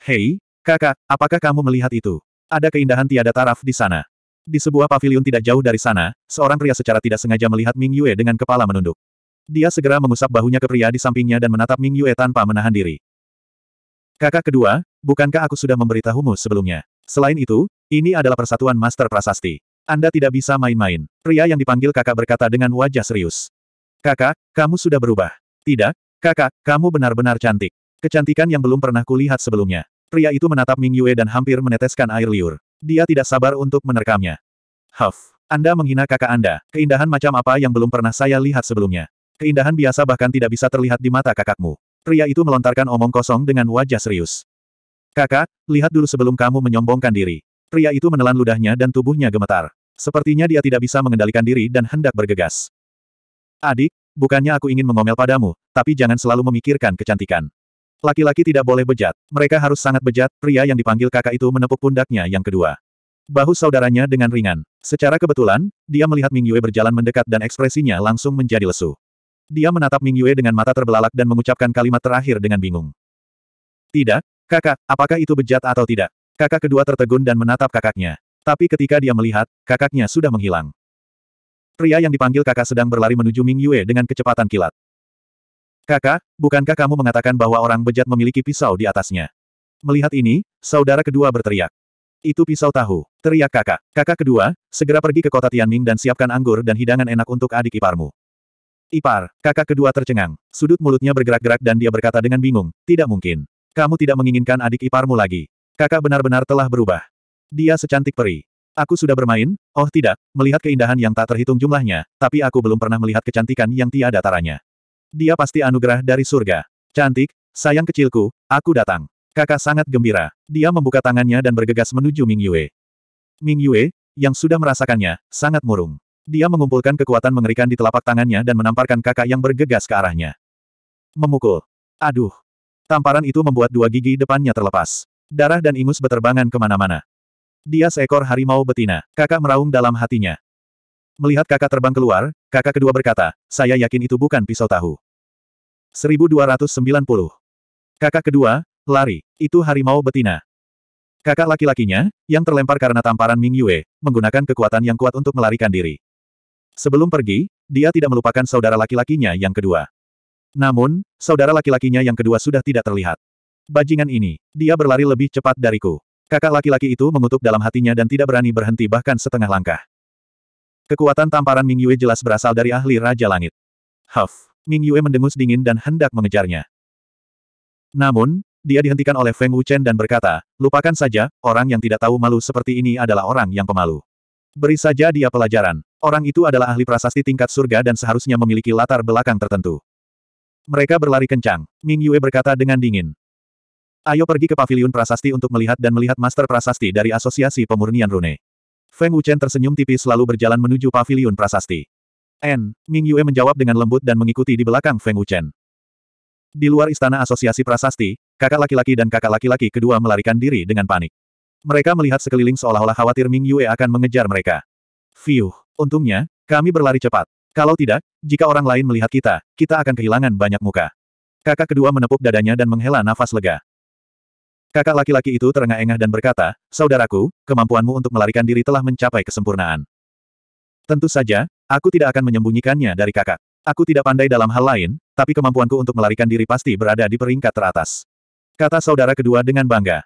Speaker 1: Hei, kakak, apakah kamu melihat itu? Ada keindahan tiada taraf di sana. Di sebuah pavilion tidak jauh dari sana, seorang pria secara tidak sengaja melihat Ming Yue dengan kepala menunduk. Dia segera mengusap bahunya ke pria di sampingnya dan menatap Ming Yue tanpa menahan diri. Kakak kedua, bukankah aku sudah memberitahumu sebelumnya? Selain itu, ini adalah persatuan Master Prasasti. Anda tidak bisa main-main. Pria yang dipanggil kakak berkata dengan wajah serius. Kakak, kamu sudah berubah. Tidak, kakak, kamu benar-benar cantik. Kecantikan yang belum pernah kulihat sebelumnya. Pria itu menatap Ming Yue dan hampir meneteskan air liur. Dia tidak sabar untuk menerkamnya. Huff, Anda menghina kakak Anda. Keindahan macam apa yang belum pernah saya lihat sebelumnya. Keindahan biasa bahkan tidak bisa terlihat di mata kakakmu. Pria itu melontarkan omong kosong dengan wajah serius. Kakak, lihat dulu sebelum kamu menyombongkan diri. Pria itu menelan ludahnya dan tubuhnya gemetar. Sepertinya dia tidak bisa mengendalikan diri dan hendak bergegas. Adik, Bukannya aku ingin mengomel padamu, tapi jangan selalu memikirkan kecantikan. Laki-laki tidak boleh bejat, mereka harus sangat bejat, pria yang dipanggil kakak itu menepuk pundaknya yang kedua. Bahu saudaranya dengan ringan. Secara kebetulan, dia melihat Ming Yue berjalan mendekat dan ekspresinya langsung menjadi lesu. Dia menatap Ming Yue dengan mata terbelalak dan mengucapkan kalimat terakhir dengan bingung. Tidak, kakak, apakah itu bejat atau tidak? Kakak kedua tertegun dan menatap kakaknya. Tapi ketika dia melihat, kakaknya sudah menghilang. Pria yang dipanggil kakak sedang berlari menuju Ming Yue dengan kecepatan kilat. Kakak, bukankah kamu mengatakan bahwa orang bejat memiliki pisau di atasnya? Melihat ini, saudara kedua berteriak. Itu pisau tahu, teriak kakak. Kakak kedua, segera pergi ke kota Tianming dan siapkan anggur dan hidangan enak untuk adik iparmu. Ipar, kakak kedua tercengang. Sudut mulutnya bergerak-gerak dan dia berkata dengan bingung, tidak mungkin. Kamu tidak menginginkan adik iparmu lagi. Kakak benar-benar telah berubah. Dia secantik peri. Aku sudah bermain, oh tidak, melihat keindahan yang tak terhitung jumlahnya, tapi aku belum pernah melihat kecantikan yang tiada taranya. Dia pasti anugerah dari surga. Cantik, sayang kecilku, aku datang. Kakak sangat gembira. Dia membuka tangannya dan bergegas menuju Ming Yue. Ming Yue, yang sudah merasakannya, sangat murung. Dia mengumpulkan kekuatan mengerikan di telapak tangannya dan menamparkan kakak yang bergegas ke arahnya. Memukul. Aduh. Tamparan itu membuat dua gigi depannya terlepas. Darah dan ingus beterbangan kemana-mana. Dia seekor harimau betina. Kakak meraung dalam hatinya. Melihat kakak terbang keluar, kakak kedua berkata, saya yakin itu bukan pisau tahu. 1290. Kakak kedua, lari. Itu harimau betina. Kakak laki-lakinya, yang terlempar karena tamparan Ming Yue, menggunakan kekuatan yang kuat untuk melarikan diri. Sebelum pergi, dia tidak melupakan saudara laki-lakinya yang kedua. Namun, saudara laki-lakinya yang kedua sudah tidak terlihat. Bajingan ini, dia berlari lebih cepat dariku. Kakak laki-laki itu mengutuk dalam hatinya dan tidak berani berhenti bahkan setengah langkah. Kekuatan tamparan Ming Yue jelas berasal dari ahli Raja Langit. Huff! Ming Yue mendengus dingin dan hendak mengejarnya. Namun, dia dihentikan oleh Feng Wuchen dan berkata, lupakan saja, orang yang tidak tahu malu seperti ini adalah orang yang pemalu. Beri saja dia pelajaran. Orang itu adalah ahli prasasti tingkat surga dan seharusnya memiliki latar belakang tertentu. Mereka berlari kencang. Ming Yue berkata dengan dingin. Ayo pergi ke paviliun prasasti untuk melihat dan melihat master prasasti dari Asosiasi Pemurnian Rune. Feng Wuchen tersenyum tipis lalu berjalan menuju paviliun prasasti. N. Ming Yue menjawab dengan lembut dan mengikuti di belakang Feng Wuchen. Di luar istana Asosiasi Prasasti, kakak laki-laki dan kakak laki-laki kedua melarikan diri dengan panik. Mereka melihat sekeliling seolah-olah khawatir Ming Yue akan mengejar mereka. Fiuh, untungnya, kami berlari cepat. Kalau tidak, jika orang lain melihat kita, kita akan kehilangan banyak muka. Kakak kedua menepuk dadanya dan menghela nafas lega. Kakak laki-laki itu terengah-engah dan berkata, Saudaraku, kemampuanmu untuk melarikan diri telah mencapai kesempurnaan. Tentu saja, aku tidak akan menyembunyikannya dari kakak. Aku tidak pandai dalam hal lain, tapi kemampuanku untuk melarikan diri pasti berada di peringkat teratas. Kata saudara kedua dengan bangga.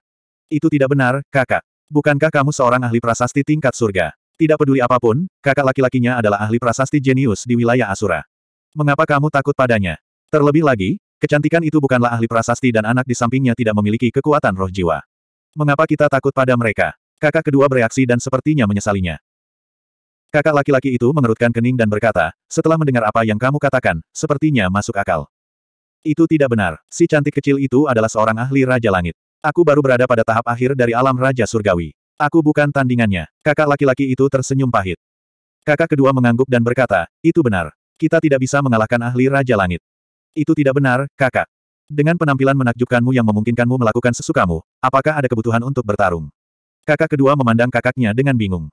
Speaker 1: Itu tidak benar, kakak. Bukankah kamu seorang ahli prasasti tingkat surga? Tidak peduli apapun, kakak laki-lakinya adalah ahli prasasti jenius di wilayah Asura. Mengapa kamu takut padanya? Terlebih lagi, Kecantikan itu bukanlah ahli prasasti dan anak di sampingnya tidak memiliki kekuatan roh jiwa. Mengapa kita takut pada mereka? Kakak kedua bereaksi dan sepertinya menyesalinya. Kakak laki-laki itu mengerutkan kening dan berkata, setelah mendengar apa yang kamu katakan, sepertinya masuk akal. Itu tidak benar, si cantik kecil itu adalah seorang ahli Raja Langit. Aku baru berada pada tahap akhir dari alam Raja Surgawi. Aku bukan tandingannya. Kakak laki-laki itu tersenyum pahit. Kakak kedua mengangguk dan berkata, itu benar. Kita tidak bisa mengalahkan ahli Raja Langit. Itu tidak benar, kakak. Dengan penampilan menakjubkanmu yang memungkinkanmu melakukan sesukamu, apakah ada kebutuhan untuk bertarung? Kakak kedua memandang kakaknya dengan bingung.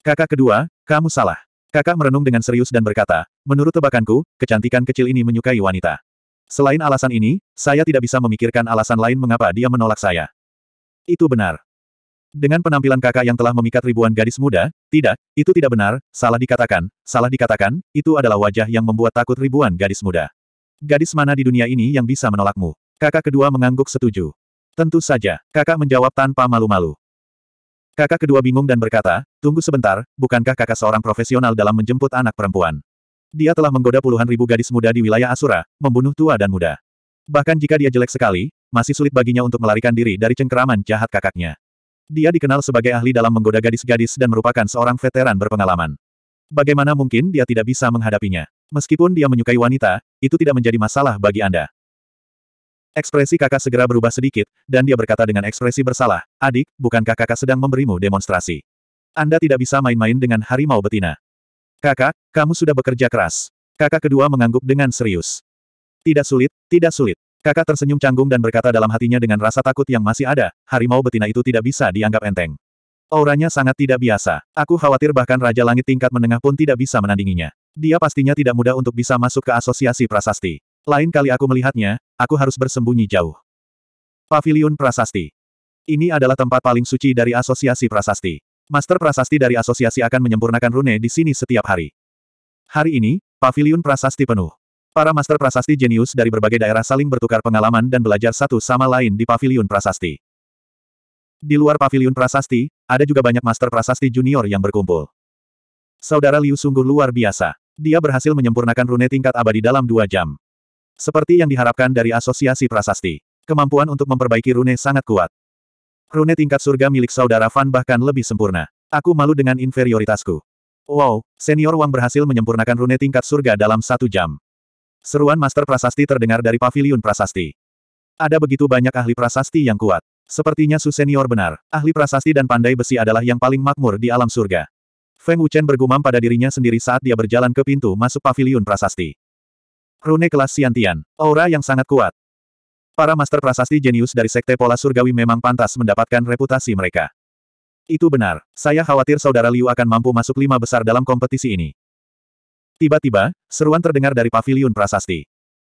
Speaker 1: Kakak kedua, kamu salah. Kakak merenung dengan serius dan berkata, menurut tebakanku, kecantikan kecil ini menyukai wanita. Selain alasan ini, saya tidak bisa memikirkan alasan lain mengapa dia menolak saya. Itu benar. Dengan penampilan kakak yang telah memikat ribuan gadis muda, tidak, itu tidak benar, salah dikatakan, salah dikatakan, itu adalah wajah yang membuat takut ribuan gadis muda. Gadis mana di dunia ini yang bisa menolakmu? Kakak kedua mengangguk setuju. Tentu saja, kakak menjawab tanpa malu-malu. Kakak kedua bingung dan berkata, tunggu sebentar, bukankah kakak seorang profesional dalam menjemput anak perempuan? Dia telah menggoda puluhan ribu gadis muda di wilayah Asura, membunuh tua dan muda. Bahkan jika dia jelek sekali, masih sulit baginya untuk melarikan diri dari cengkeraman jahat kakaknya. Dia dikenal sebagai ahli dalam menggoda gadis-gadis dan merupakan seorang veteran berpengalaman. Bagaimana mungkin dia tidak bisa menghadapinya? Meskipun dia menyukai wanita, itu tidak menjadi masalah bagi Anda. Ekspresi kakak segera berubah sedikit, dan dia berkata dengan ekspresi bersalah, adik, bukankah kakak sedang memberimu demonstrasi? Anda tidak bisa main-main dengan harimau betina. Kakak, kamu sudah bekerja keras. Kakak kedua mengangguk dengan serius. Tidak sulit, tidak sulit. Kakak tersenyum canggung dan berkata dalam hatinya dengan rasa takut yang masih ada, harimau betina itu tidak bisa dianggap enteng. Auranya sangat tidak biasa. Aku khawatir bahkan Raja Langit tingkat menengah pun tidak bisa menandinginya. Dia pastinya tidak mudah untuk bisa masuk ke asosiasi prasasti. Lain kali aku melihatnya, aku harus bersembunyi jauh. Pavilion Prasasti Ini adalah tempat paling suci dari asosiasi prasasti. Master prasasti dari asosiasi akan menyempurnakan rune di sini setiap hari. Hari ini, Pavilion prasasti penuh. Para master prasasti jenius dari berbagai daerah saling bertukar pengalaman dan belajar satu sama lain di Pavilion prasasti. Di luar pavilion prasasti, ada juga banyak master prasasti junior yang berkumpul. Saudara Liu sungguh luar biasa. Dia berhasil menyempurnakan rune tingkat abadi dalam dua jam. Seperti yang diharapkan dari asosiasi prasasti. Kemampuan untuk memperbaiki rune sangat kuat. Rune tingkat surga milik saudara Fan bahkan lebih sempurna. Aku malu dengan inferioritasku. Wow, senior Wang berhasil menyempurnakan rune tingkat surga dalam satu jam. Seruan master prasasti terdengar dari pavilion prasasti. Ada begitu banyak ahli prasasti yang kuat. Sepertinya Su Senior benar, ahli prasasti dan pandai besi adalah yang paling makmur di alam surga. Feng Wuchen bergumam pada dirinya sendiri saat dia berjalan ke pintu masuk paviliun prasasti. Rune kelas Siantian, aura yang sangat kuat. Para master prasasti jenius dari sekte pola surgawi memang pantas mendapatkan reputasi mereka. Itu benar, saya khawatir saudara Liu akan mampu masuk lima besar dalam kompetisi ini. Tiba-tiba, seruan terdengar dari paviliun prasasti.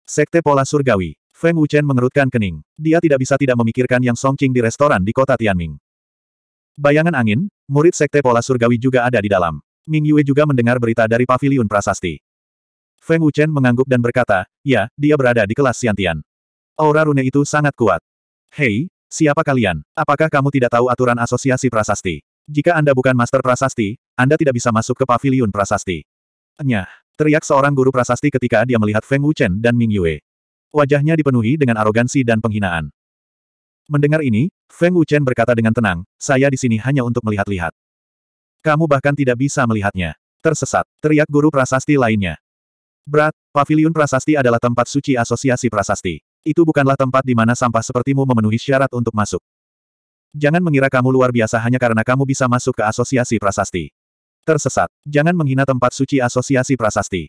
Speaker 1: Sekte pola surgawi, Feng Wuchen mengerutkan kening. Dia tidak bisa tidak memikirkan Yang Songqing di restoran di kota Tianming. Bayangan angin, murid sekte pola surgawi juga ada di dalam. Ming Yue juga mendengar berita dari paviliun prasasti. Feng Wuchen mengangguk dan berkata, ya, dia berada di kelas Siantian. Aura rune itu sangat kuat. Hei, siapa kalian? Apakah kamu tidak tahu aturan asosiasi prasasti? Jika Anda bukan master prasasti, Anda tidak bisa masuk ke paviliun prasasti. Nyah, teriak seorang guru prasasti ketika dia melihat Feng Wuchen dan Ming Yue. Wajahnya dipenuhi dengan arogansi dan penghinaan. Mendengar ini, Feng Wuchen berkata dengan tenang, saya di sini hanya untuk melihat-lihat. Kamu bahkan tidak bisa melihatnya. Tersesat, teriak guru prasasti lainnya. Berat, paviliun prasasti adalah tempat suci asosiasi prasasti. Itu bukanlah tempat di mana sampah sepertimu memenuhi syarat untuk masuk. Jangan mengira kamu luar biasa hanya karena kamu bisa masuk ke asosiasi prasasti. Tersesat, jangan menghina tempat suci asosiasi prasasti.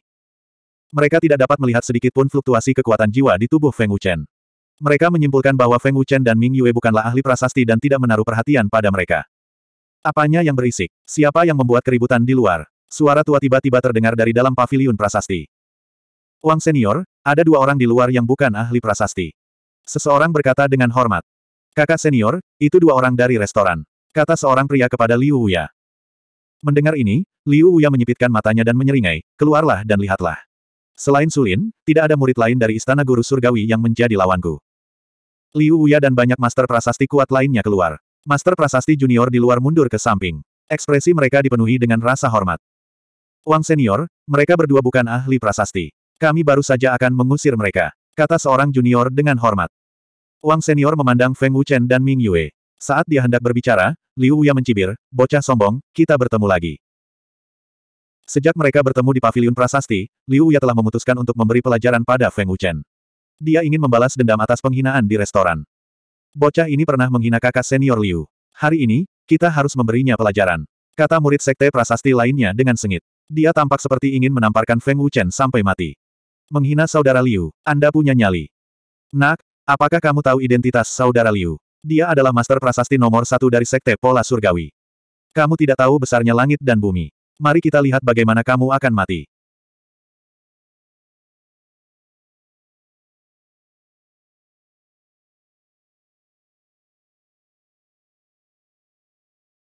Speaker 1: Mereka tidak dapat melihat sedikit pun fluktuasi kekuatan jiwa di tubuh Feng Wuchen. Mereka menyimpulkan bahwa Feng Wuchen dan Ming Yue bukanlah ahli prasasti dan tidak menaruh perhatian pada mereka. Apanya yang berisik? Siapa yang membuat keributan di luar? Suara tua tiba-tiba terdengar dari dalam paviliun prasasti. Wang senior, ada dua orang di luar yang bukan ahli prasasti. Seseorang berkata dengan hormat. Kakak senior, itu dua orang dari restoran. Kata seorang pria kepada Liu Wuya. Mendengar ini, Liu Wuya menyipitkan matanya dan menyeringai, keluarlah dan lihatlah. Selain Sulin, tidak ada murid lain dari Istana Guru Surgawi yang menjadi lawanku. Liu Wuya dan banyak master prasasti kuat lainnya keluar. Master prasasti junior di luar mundur ke samping. Ekspresi mereka dipenuhi dengan rasa hormat. Wang senior, mereka berdua bukan ahli prasasti. Kami baru saja akan mengusir mereka, kata seorang junior dengan hormat. Wang senior memandang Feng Wuchen dan Ming Yue. Saat dia hendak berbicara, Liu Wuya mencibir, bocah sombong, kita bertemu lagi. Sejak mereka bertemu di Paviliun Prasasti, Liu Uya telah memutuskan untuk memberi pelajaran pada Feng Wuchen. Dia ingin membalas dendam atas penghinaan di restoran. Bocah ini pernah menghina kakak senior Liu. Hari ini, kita harus memberinya pelajaran. Kata murid sekte prasasti lainnya dengan sengit. Dia tampak seperti ingin menamparkan Feng Wuchen sampai mati. Menghina saudara Liu, Anda punya nyali. Nak, apakah kamu tahu identitas saudara Liu? Dia adalah master prasasti nomor satu dari sekte pola surgawi. Kamu tidak tahu besarnya langit dan bumi mari kita lihat bagaimana kamu akan mati.